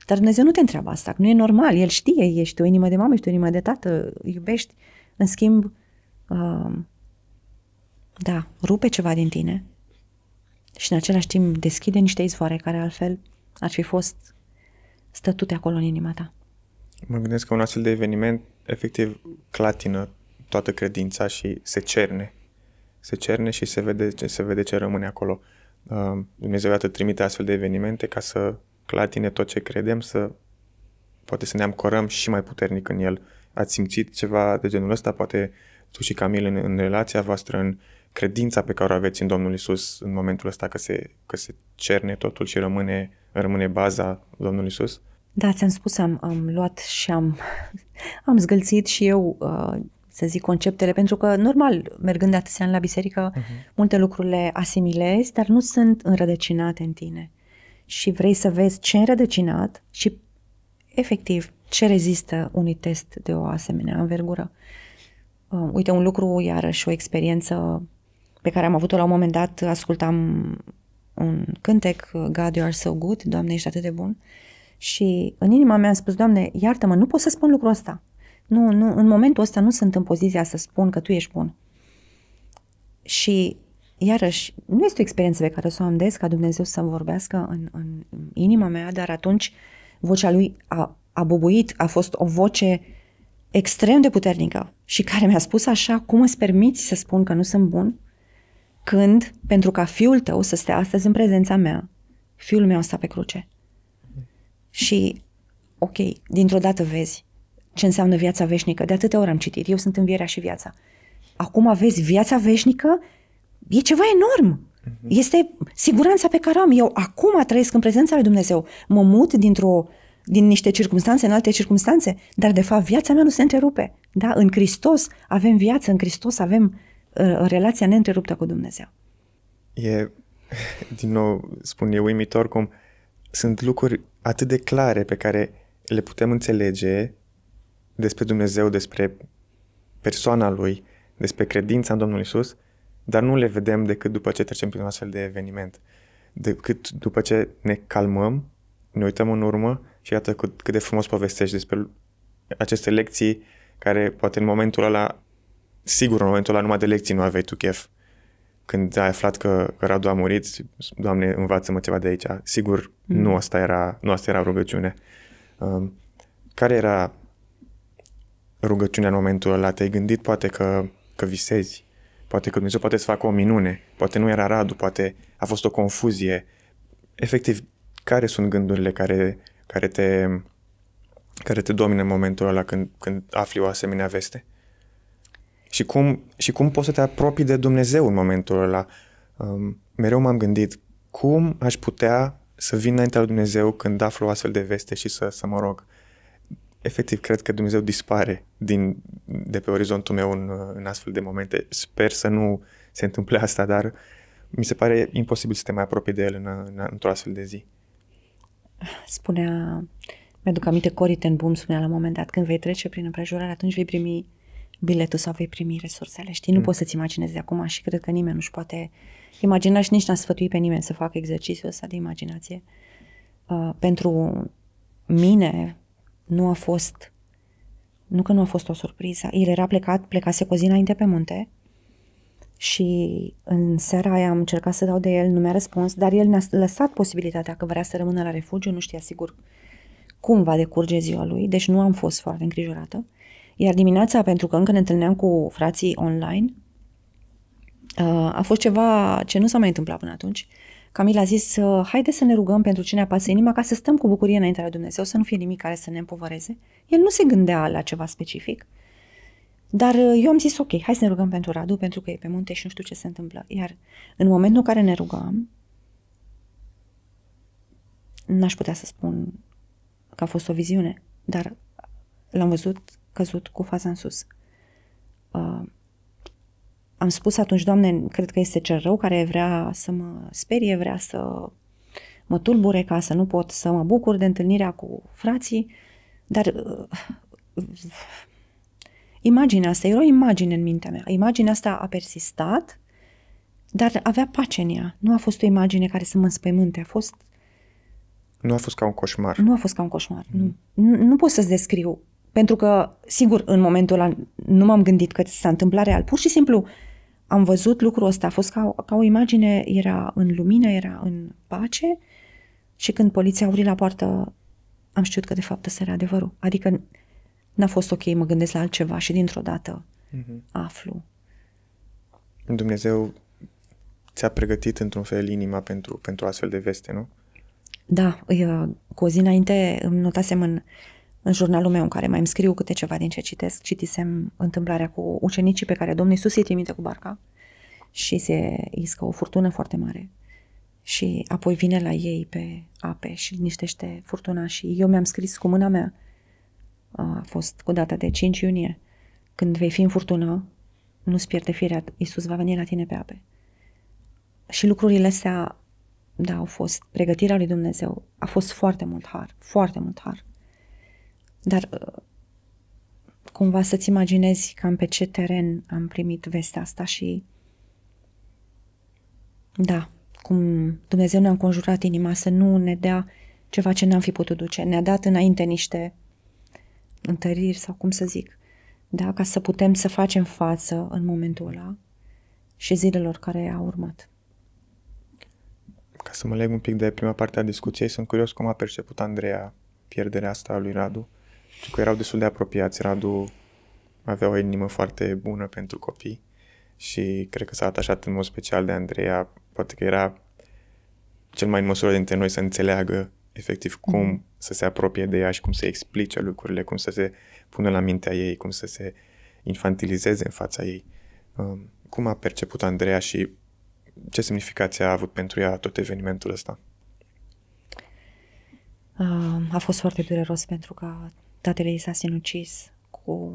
Speaker 1: Dar Dumnezeu nu te întreabă asta, nu e normal, El știe, ești o inimă de mamă, ești o inimă de tată, iubești. În schimb, uh, da, rupe ceva din tine și în același timp deschide niște izvoare care altfel ar fi fost stătute acolo în inima ta.
Speaker 2: Mă gândesc că un astfel de eveniment efectiv clatină toată credința și se cerne. Se cerne și se vede ce, se vede ce rămâne acolo. Uh, Dumnezeu iată trimite astfel de evenimente ca să clatine tot ce credem, să poate să ne ancorăm și mai puternic în el. Ați simțit ceva de genul ăsta, poate tu și Camil în, în relația voastră, în credința pe care o aveți în Domnul Isus în momentul ăsta că se, că se cerne totul și rămâne, rămâne baza Domnului Isus?
Speaker 1: Da, ți-am spus, am, am luat și am, [LAUGHS] am zgâlțit și eu, uh, să zic, conceptele, pentru că, normal, mergând de atâția ani la biserică, uh-huh. multe lucruri le asimilezi, dar nu sunt înrădăcinate în tine. Și vrei să vezi ce înrădăcinat și, efectiv, ce rezistă unui test de o asemenea învergură. Uh, uite, un lucru, iarăși, o experiență pe care am avut-o la un moment dat, ascultam un cântec, God, you are so good, Doamne, ești atât de bun. Și în inima mea am spus, Doamne, iartă-mă, nu pot să spun lucrul ăsta. Nu, nu, în momentul ăsta nu sunt în poziția să spun că Tu ești bun. Și iarăși, nu este o experiență pe care o să o am des ca Dumnezeu să vorbească în, în inima mea, dar atunci vocea lui a, a bubuit, a fost o voce extrem de puternică și care mi-a spus așa, cum îți permiți să spun că nu sunt bun? când, pentru ca fiul tău să stea astăzi în prezența mea, fiul meu a stat pe cruce. Și, ok, dintr-o dată vezi ce înseamnă viața veșnică. De atâtea ori am citit, eu sunt învierea și viața. Acum vezi viața veșnică, e ceva enorm. Mhm. Este siguranța pe care am. Eu acum trăiesc în prezența lui Dumnezeu. Mă mut dintr-o, din niște circunstanțe în alte circunstanțe, dar de fapt viața mea nu se întrerupe. Da? În Hristos avem viață, în Hristos avem Uh, relația neîntreruptă cu Dumnezeu.
Speaker 2: E, din nou, spun, eu, uimitor cum sunt lucruri atât de clare pe care le putem înțelege despre Dumnezeu, despre persoana Lui, despre credința în Domnul Isus, dar nu le vedem decât după ce trecem prin un astfel de eveniment. Decât după ce ne calmăm, ne uităm în urmă și iată cât, cât de frumos povestești despre aceste lecții care poate în momentul ăla sigur în momentul ăla numai de lecții nu aveai tu chef. Când ai aflat că, că Radu a murit, Doamne, învață-mă ceva de aici. Sigur, mm. nu, asta era, nu asta era rugăciune. Um, care era rugăciunea în momentul ăla? Te-ai gândit poate că, că visezi? Poate că Dumnezeu poate să facă o minune? Poate nu era Radu? Poate a fost o confuzie? Efectiv, care sunt gândurile care, care, te, care te domină în momentul ăla când, când afli o asemenea veste? și cum, și cum poți să te apropii de Dumnezeu în momentul ăla. Um, mereu m-am gândit cum aș putea să vin înaintea lui Dumnezeu când aflu astfel de veste și să, să mă rog. Efectiv, cred că Dumnezeu dispare din, de pe orizontul meu în, în astfel de momente. Sper să nu se întâmple asta, dar mi se pare imposibil să te mai apropii de El în, în, într-o astfel de zi.
Speaker 1: Spunea, mi-aduc aminte, Cori Ten Boom spunea la un moment dat, când vei trece prin împrejurare, atunci vei primi biletul sau vei primi resursele, știi? Nu mm. poți să-ți imaginezi de acum și cred că nimeni nu-și poate imagina și nici n-a sfătuit pe nimeni să facă exercițiul ăsta de imaginație. Uh, pentru mine nu a fost, nu că nu a fost o surpriză, el era plecat, plecase cu o zi înainte pe munte și în seara aia am încercat să dau de el, nu mi-a răspuns, dar el ne-a lăsat posibilitatea că vrea să rămână la refugiu, nu știa sigur cum va decurge ziua lui, deci nu am fost foarte îngrijorată. Iar dimineața, pentru că încă ne întâlneam cu frații online, uh, a fost ceva ce nu s-a mai întâmplat până atunci. Camila a zis, uh, haide să ne rugăm pentru cine apasă inima ca să stăm cu bucurie înaintea lui Dumnezeu, să nu fie nimic care să ne împovăreze. El nu se gândea la ceva specific, dar uh, eu am zis, ok, hai să ne rugăm pentru Radu, pentru că e pe munte și nu știu ce se întâmplă. Iar în momentul în care ne rugam, n-aș putea să spun că a fost o viziune, dar l-am văzut căzut cu fața în sus. Uh, am spus atunci, Doamne, cred că este cel rău care vrea să mă sperie, vrea să mă tulbure ca să nu pot să mă bucur de întâlnirea cu frații, dar uh, imaginea asta, era o imagine în mintea mea, imaginea asta a persistat, dar avea pace în ea. Nu a fost o imagine care să mă înspăimânte, a fost...
Speaker 2: Nu a fost ca un coșmar. Nu
Speaker 1: a fost ca un coșmar, mm. nu. Nu, nu pot să-ți descriu pentru că, sigur, în momentul ăla nu m-am gândit că s-a întâmplat real. Pur și simplu am văzut lucrul ăsta, a fost ca, ca o imagine, era în lumină, era în pace și când poliția a la poartă, am știut că de fapt ăsta era adevărul. Adică n-a fost ok, mă gândesc la altceva și dintr-o dată mm-hmm. aflu.
Speaker 2: Dumnezeu ți-a pregătit într-un fel inima pentru, pentru astfel de veste, nu?
Speaker 1: Da, eu, cu o zi înainte îmi notasem în în jurnalul meu în care mai îmi scriu câte ceva din ce citesc, citisem întâmplarea cu ucenicii pe care Domnul Iisus îi trimite cu barca și se iscă o furtună foarte mare și apoi vine la ei pe ape și liniștește furtuna și eu mi-am scris cu mâna mea, a fost cu data de 5 iunie, când vei fi în furtună, nu-ți pierde firea, Iisus va veni la tine pe ape. Și lucrurile astea, da, au fost pregătirea lui Dumnezeu, a fost foarte mult har, foarte mult har. Dar uh, cumva să-ți imaginezi cam pe ce teren am primit vestea asta și da, cum Dumnezeu ne-a înconjurat inima să nu ne dea ceva ce n-am fi putut duce. Ne-a dat înainte niște întăriri sau cum să zic, da, ca să putem să facem față în momentul ăla și zilelor care au urmat.
Speaker 2: Ca să mă leg un pic de prima parte a discuției, sunt curios cum a perceput Andreea pierderea asta a lui Radu că erau destul de apropiați. Radu avea o inimă foarte bună pentru copii și cred că s-a atașat în mod special de Andreea. Poate că era cel mai în măsură dintre noi să înțeleagă efectiv cum mm să se apropie de ea și cum să explice lucrurile, cum să se pună la mintea ei, cum să se infantilizeze în fața ei. Um, cum a perceput Andreea și ce semnificație a avut pentru ea tot evenimentul ăsta?
Speaker 1: Um, a fost foarte dureros pentru că Tatăl ei s-a sinucis cu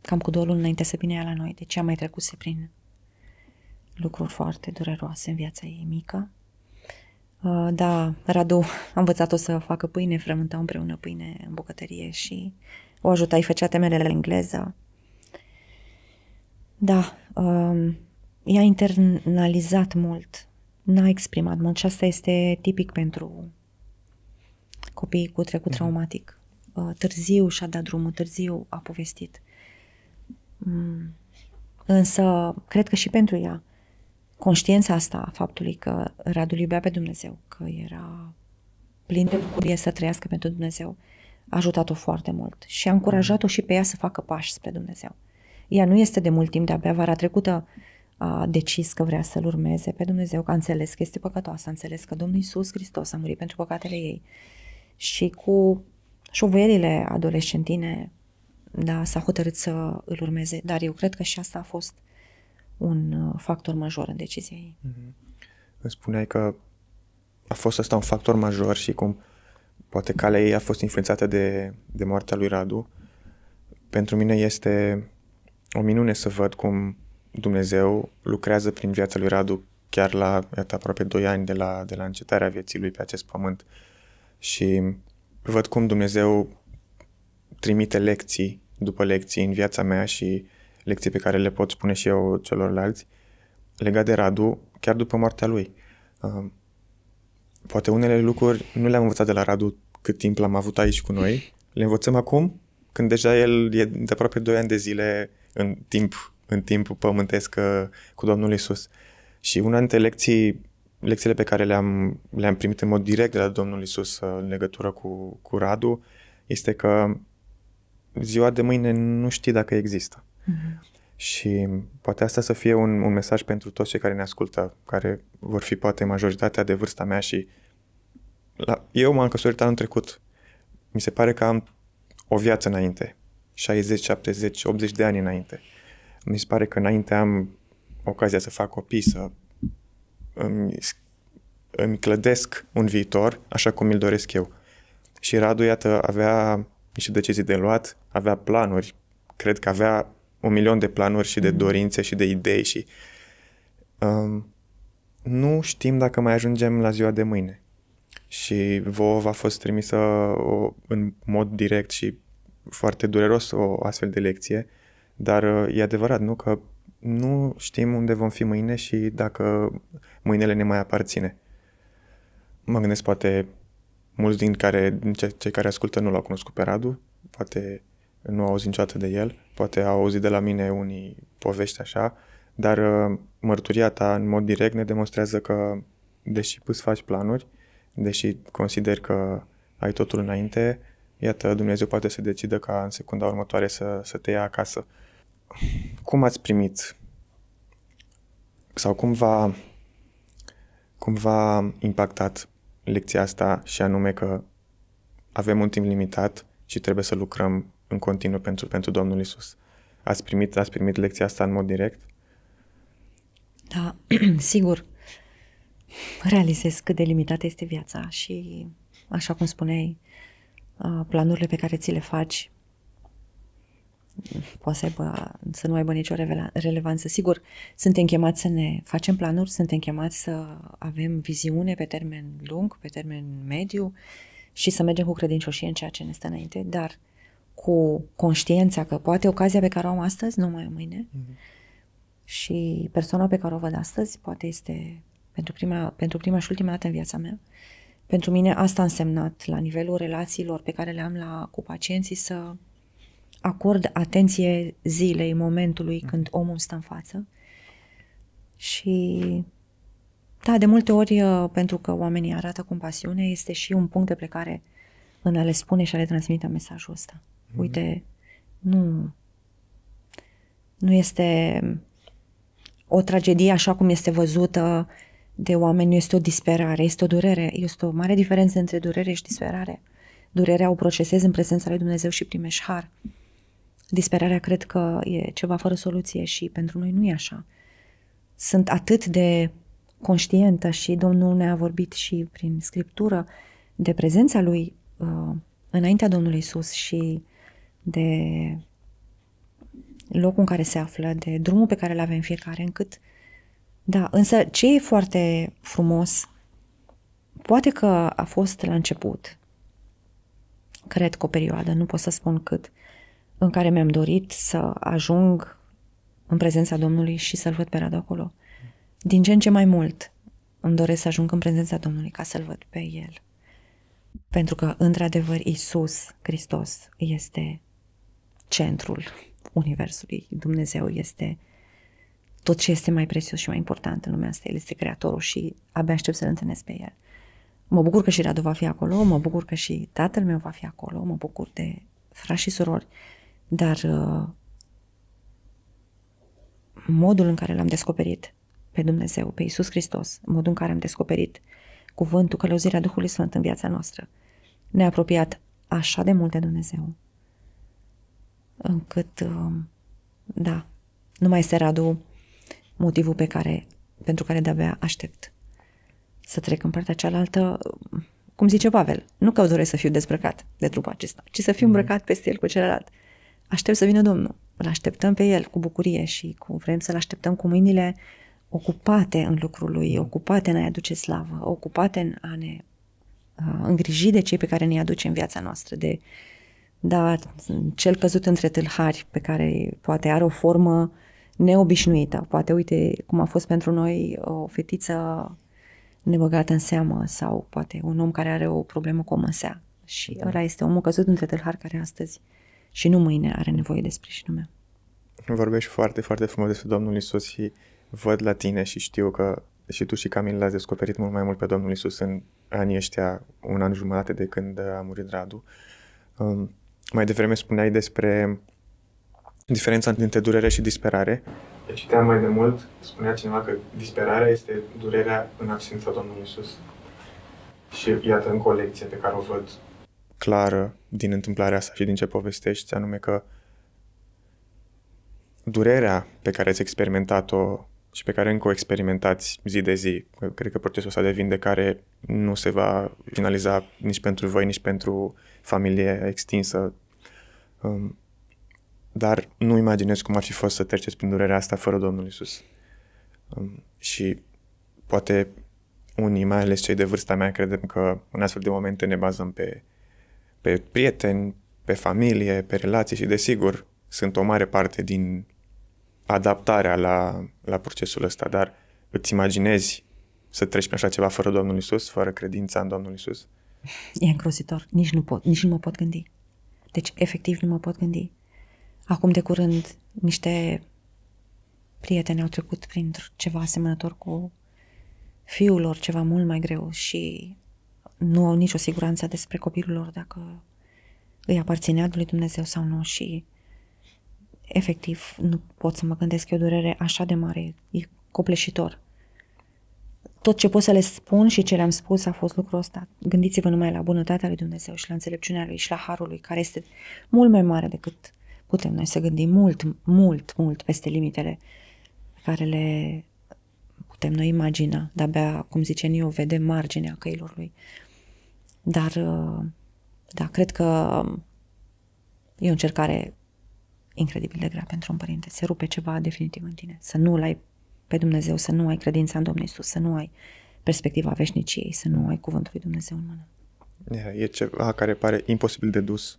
Speaker 1: cam cu două luni înainte să vină ea la noi, deci ea mai trecuse prin lucruri foarte dureroase în viața ei mică. Uh, da, Radu a învățat-o să facă pâine, frământau împreună pâine în bucătărie și o ajuta, îi făcea temele la engleză. Da, uh, um, ea a internalizat mult, n-a exprimat mult și asta este tipic pentru copiii cu trecut mhm. traumatic. Uh, târziu și-a dat drumul, târziu a povestit. Mm. Însă, cred că și pentru ea, conștiința asta a faptului că Radul iubea pe Dumnezeu, că era plin de bucurie să trăiască pentru Dumnezeu, a ajutat-o foarte mult și a încurajat-o și pe ea să facă pași spre Dumnezeu. Ea nu este de mult timp, de-abia vara trecută a decis că vrea să-L urmeze pe Dumnezeu, că a înțeles că este păcătoasă, a înțeles că Domnul Iisus Hristos a murit pentru păcatele ei. Și cu șovăielile adolescentine, da, s-a hotărât să îl urmeze, dar eu cred că și asta a fost un uh, factor major în decizia ei.
Speaker 2: Mm-hmm. Îmi spuneai că a fost asta un factor major și cum poate calea ei a fost influențată de, de moartea lui Radu. Pentru mine este o minune să văd cum Dumnezeu lucrează prin viața lui Radu chiar la iată, aproape 2 ani de la, de la încetarea vieții lui pe acest pământ. Și văd cum Dumnezeu trimite lecții după lecții în viața mea și lecții pe care le pot spune și eu celorlalți legat de Radu, chiar după moartea lui. Poate unele lucruri nu le-am învățat de la Radu cât timp l-am avut aici cu noi, le învățăm acum, când deja el e de aproape 2 ani de zile în timp, în timp pământesc uh, cu Domnul Isus. Și una dintre lecții lecțiile pe care le-am, le-am primit în mod direct de la Domnul Isus uh, în legătură cu, cu Radu este că ziua de mâine nu știi dacă există. Mm-hmm. Și poate asta să fie un, un mesaj pentru toți cei care ne ascultă, care vor fi poate majoritatea de vârsta mea și la, eu m-am căsătorit anul trecut. Mi se pare că am o viață înainte. 60, 70, 80 de ani înainte. Mi se pare că înainte am ocazia să fac copii, să îmi, îmi clădesc un viitor așa cum îl doresc eu. Și Radu, iată, avea niște decizii de luat, avea planuri, cred că avea un milion de planuri și de mhm. dorințe și de idei și um, nu știm dacă mai ajungem la ziua de mâine. Și vouă a fost trimisă o, în mod direct și foarte dureros o astfel de lecție, dar uh, e adevărat, nu? Că nu știm unde vom fi mâine și dacă mâinele ne mai aparține. Mă gândesc poate mulți din care, cei care ascultă nu l-au cunoscut pe Radu, poate nu au auzit niciodată de el, poate au auzit de la mine unii povești așa, dar uh, mărturia ta în mod direct ne demonstrează că deși îți faci planuri, deși consideri că ai totul înainte, iată, Dumnezeu poate să decidă ca în secunda următoare să, să te ia acasă. Cum ați primit sau cum v-a cumva am impactat lecția asta și anume că avem un timp limitat și trebuie să lucrăm în continuu pentru, pentru Domnul Isus. Ați primit, ați primit lecția asta în mod direct?
Speaker 1: Da, [CLEARS THROAT] sigur. Realizez cât de limitată este viața și, așa cum spuneai, planurile pe care ți le faci poate să, aibă, să nu aibă nicio relevanță. Sigur, suntem chemați să ne facem planuri, suntem chemați să avem viziune pe termen lung, pe termen mediu și să mergem cu credincioșie în ceea ce ne stă înainte, dar cu conștiința că poate ocazia pe care o am astăzi, nu mai am mâine, mm-hmm. și persoana pe care o văd astăzi poate este pentru prima, pentru prima și ultima dată în viața mea. Pentru mine asta a însemnat la nivelul relațiilor pe care le am la, cu pacienții să acord atenție zilei, momentului mm. când omul stă în față. Și da, de multe ori, uh, pentru că oamenii arată compasiune, este și un punct de plecare în a le spune și a le transmite mesajul ăsta. Mm-hmm. Uite, nu, nu este o tragedie așa cum este văzută de oameni, nu este o disperare, este o durere, este o mare diferență între durere și disperare. Durerea o procesez în prezența lui Dumnezeu și primești har. Disperarea cred că e ceva fără soluție și pentru noi nu e așa. Sunt atât de conștientă și Domnul ne-a vorbit și prin scriptură de prezența lui uh, înaintea Domnului Isus și de locul în care se află, de drumul pe care îl avem fiecare, încât da, însă ce e foarte frumos, poate că a fost la început, cred că o perioadă, nu pot să spun cât, în care mi-am dorit să ajung în prezența Domnului și să-L văd pe Radu acolo. Din ce în ce mai mult îmi doresc să ajung în prezența Domnului ca să-L văd pe El. Pentru că, într-adevăr, Isus Hristos este centrul Universului. Dumnezeu este tot ce este mai prețios și mai important în lumea asta. El este Creatorul și abia aștept să-L întâlnesc pe El. Mă bucur că și Radu va fi acolo, mă bucur că și tatăl meu va fi acolo, mă bucur de frați și surori dar uh, modul în care l-am descoperit pe Dumnezeu, pe Iisus Hristos, modul în care am descoperit cuvântul, călăuzirea Duhului Sfânt în viața noastră, ne-a apropiat așa de mult de Dumnezeu, încât, uh, da, nu mai este Radu motivul pe care, pentru care de-abia aștept să trec în partea cealaltă, cum zice Pavel, nu că doresc să fiu dezbrăcat de trupul acesta, ci să fiu mhm. îmbrăcat peste el cu celălalt aștept să vină Domnul. Îl așteptăm pe El cu bucurie și cu, vrem să-L așteptăm cu mâinile ocupate în lucrul Lui, ocupate în a-i aduce slavă, ocupate în a ne a îngriji de cei pe care ne aduce în viața noastră, de da, cel căzut între tâlhari pe care poate are o formă neobișnuită. Poate, uite, cum a fost pentru noi o fetiță nebăgată în seamă sau poate un om care are o problemă cu o măsea. Și ăla este omul căzut între tâlhari care astăzi uh, și nu mâine are nevoie de sprijinul
Speaker 2: meu. Vorbești foarte, foarte frumos despre Domnul Isus și văd la tine și știu că și tu și Camil l-ați descoperit mult mai mult pe Domnul Isus în anii ăștia, un an jumătate de când a murit Radu. Um, mai devreme spuneai despre diferența dintre durere și disperare. Citeam mai de mult, spunea cineva că disperarea este durerea în absența Domnului Isus. Și iată încă o lecție pe care o văd clară din întâmplarea asta și din ce povestești, anume că durerea pe care ați experimentat-o și pe care încă o experimentați zi de zi, cred că procesul ăsta de vindecare nu se va finaliza nici pentru voi, nici pentru familie extinsă. Um, dar nu imaginez cum ar fi fost să treceți prin durerea asta fără Domnul Isus. Um, și poate unii, mai ales cei de vârsta mea, credem că în astfel de momente ne bazăm pe pe prieteni, pe familie, pe relații și, desigur, sunt o mare parte din adaptarea la, la procesul ăsta, dar îți imaginezi să treci pe așa ceva fără Domnul Isus, fără credința în Domnul Isus?
Speaker 1: E îngrozitor. Nici nu pot, nici nu mă pot gândi. Deci, efectiv, nu mă pot gândi. Acum de curând, niște prieteni au trecut prin ceva asemănător cu fiul lor, ceva mult mai greu și nu au nicio siguranță despre copilul lor dacă îi aparținea lui Dumnezeu sau nu și efectiv nu pot să mă gândesc, e o durere așa de mare, e copleșitor. Tot ce pot să le spun și ce le-am spus a fost lucrul ăsta. Gândiți-vă numai la bunătatea lui Dumnezeu și la înțelepciunea lui și la harul lui, care este mult mai mare decât putem noi să gândim, mult, mult, mult peste limitele pe care le putem noi imagina. De-abia, cum zice eu, vedem marginea căilor lui. Dar, uh, da, cred că e o încercare incredibil de grea pentru un părinte. Se rupe ceva definitiv în tine. Să nu ai pe Dumnezeu, să nu ai credința în Domnul Isus, să nu ai perspectiva veșniciei, să nu ai cuvântul lui Dumnezeu în mână.
Speaker 2: E ceva care pare imposibil de dus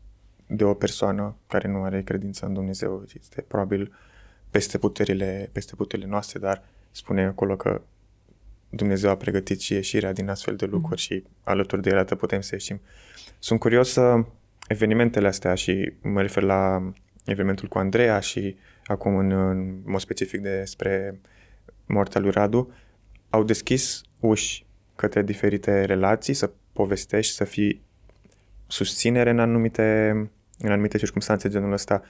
Speaker 2: de o persoană care nu are credință în Dumnezeu. Este probabil peste puterile, peste puterile noastre, dar spune acolo că Dumnezeu a pregătit și ieșirea din astfel de mhm. lucruri și alături de el putem să ieșim. Sunt curios să evenimentele astea și mă refer la evenimentul cu Andreea și acum în, în mod specific despre moartea lui Radu, au deschis uși către diferite relații, să povestești, să fii susținere în anumite, în anumite circunstanțe genul ăsta. Uh,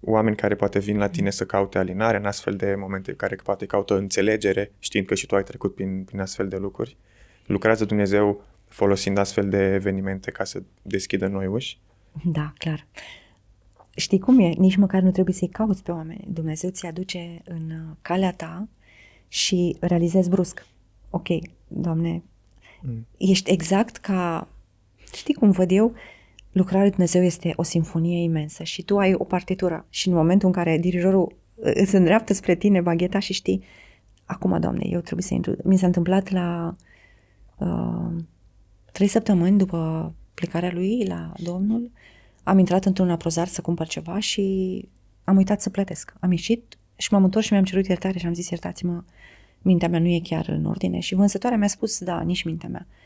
Speaker 2: oameni care poate vin la tine să caute alinare în astfel de momente, care poate caută înțelegere, știind că și tu ai trecut prin, prin astfel de lucruri. Lucrează Dumnezeu folosind astfel de evenimente ca să deschidă noi uși?
Speaker 1: Da, clar. Știi cum e? Nici măcar nu trebuie să-i cauți pe oameni. Dumnezeu ți aduce în uh, calea ta și realizezi brusc. Ok, Doamne, mm. ești exact ca, știi cum văd eu, uh, lucrarea lui Dumnezeu este o sinfonie imensă și tu ai o partitură și în momentul în care dirijorul uh, îți îndreaptă spre tine bagheta și știi, acum, Doamne, eu trebuie să intru. Mi s-a întâmplat la uh, trei săptămâni după plecarea lui la Domnul, am intrat într-un aprozar să cumpăr ceva și am uitat să plătesc. Am ieșit și m-am întors și mi-am cerut iertare și am zis, iertați-mă, mintea mea nu e chiar în ordine. Și vânzătoarea mi-a spus, da, nici mintea mea. Uh,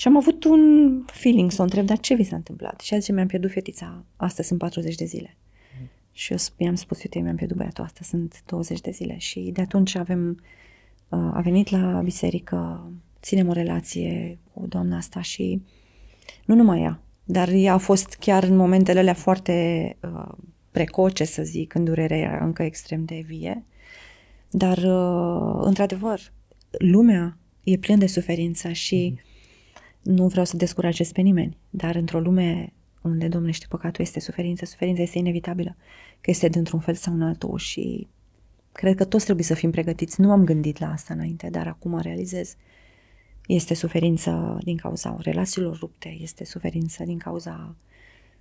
Speaker 1: și am avut un feeling să o întreb, dar ce vi s-a întâmplat? Și a zis, mi-am pierdut fetița, astăzi sunt 40 de zile. Și eu i-am spus, uite, mi-am pierdut băiatul, Asta sunt 20 de zile. Și de atunci avem, uh, a venit la biserică, ținem o relație cu doamna asta și nu numai ea, dar ea a fost chiar în momentele alea foarte uh, precoce, să zic, când durerea era încă extrem de vie. Dar, uh, într-adevăr, lumea e plină de suferință și mm nu vreau să descurajez pe nimeni, dar într-o lume unde domnește păcatul este suferință, suferința este inevitabilă, că este dintr-un fel sau în altul și cred că toți trebuie să fim pregătiți. Nu am gândit la asta înainte, dar acum realizez. Este suferință din cauza relațiilor rupte, este suferință din cauza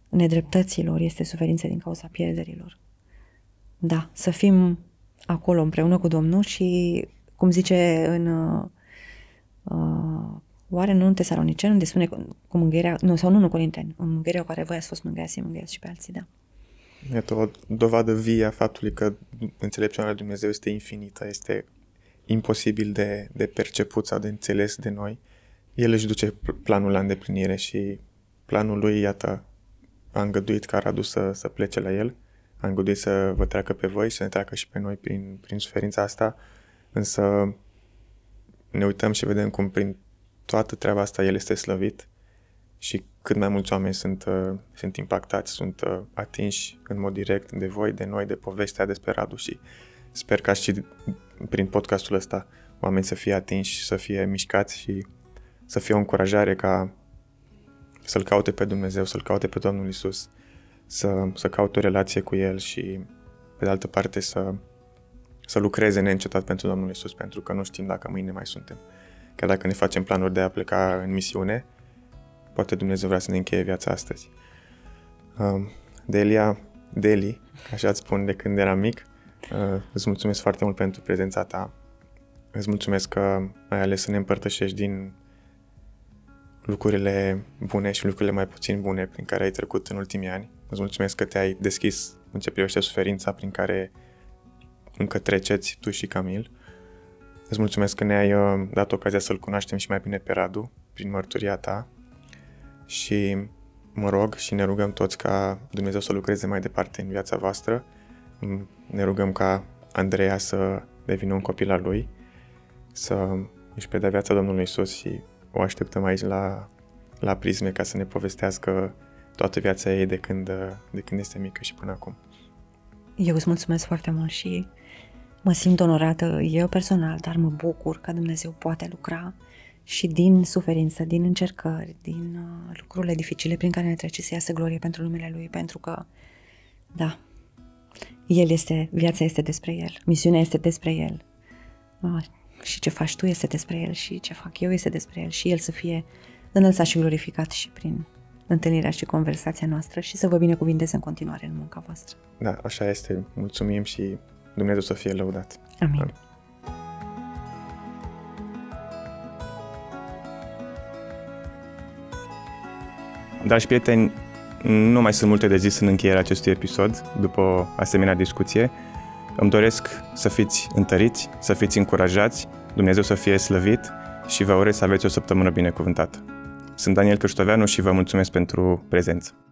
Speaker 1: nedreptăților, este suferință din cauza pierderilor. Da, să fim acolo împreună cu Domnul și, cum zice în uh, Oare nu în Tesalonicen unde spune cu mângâierea, nu, sau nu în Corinteni, în mângâierea care voi ați fost mângâiați, să mângâiați și pe alții, da.
Speaker 2: Iată o dovadă vie a faptului că înțelepciunea lui Dumnezeu este infinită, este imposibil de, de perceput sau de înțeles de noi. El își duce planul la îndeplinire și planul lui, iată, a îngăduit a adus să, să plece la el, a îngăduit să vă treacă pe voi și să ne treacă și pe noi prin, prin suferința asta, însă ne uităm și vedem cum prin toată treaba asta el este slăvit și cât mai mulți oameni sunt, uh, sunt impactați, sunt uh, atinși în mod direct de voi, de noi, de povestea despre Radu și sper ca și prin podcastul ăsta oameni să fie atinși, să fie mișcați și să fie o încurajare ca să-L caute pe Dumnezeu, să-L caute pe Domnul Isus, să, să caute o relație cu El și, pe de altă parte, să, să lucreze neîncetat pentru Domnul Isus, pentru că nu știm dacă mâine mai suntem. Chiar dacă ne facem planuri de a pleca în misiune, poate Dumnezeu vrea să ne încheie viața astăzi. Um, Delia, Deli, așa îți spun de când eram mic, uh, îți mulțumesc foarte mult pentru prezența ta. Îți mulțumesc că ai ales să ne împărtășești din lucrurile bune și lucrurile mai puțin bune prin care ai trecut în ultimii ani. Îți mulțumesc că te-ai deschis în ce privește suferința prin care încă treceți tu și Camil Îți mulțumesc că ne-ai uh, dat ocazia să-l cunoaștem și mai bine pe Radu prin mărturia ta și mă rog și ne rugăm toți ca Dumnezeu să lucreze mai departe în viața voastră. Mm, ne rugăm ca Andreea să devină un copil al lui, să își predea viața Domnului Isus și o așteptăm aici la, la prisme ca să ne povestească toată viața ei de când, de când este mică și până acum.
Speaker 1: Eu îți mulțumesc foarte mult și Mă simt onorată eu personal, dar mă bucur că Dumnezeu poate lucra și din suferință, din încercări, din uh, lucrurile dificile prin care ne trece să iasă glorie pentru numele Lui, pentru că, da, El este, viața este despre El, misiunea este despre El ah, și ce faci tu este despre El și ce fac eu este despre El și El să fie înălțat și glorificat și prin întâlnirea și conversația noastră și să vă binecuvinteze în continuare în munca voastră.
Speaker 2: Da, așa este. Mulțumim și Dumnezeu să fie lăudat. Amin. Amin. Dragi prieteni, nu mai sunt multe de zis în încheierea acestui episod, după asemenea discuție. Îmi doresc să fiți întăriți, să fiți încurajați, Dumnezeu să fie slăvit și vă urez să aveți o săptămână binecuvântată. Sunt Daniel Căștoveanu și vă mulțumesc pentru prezență.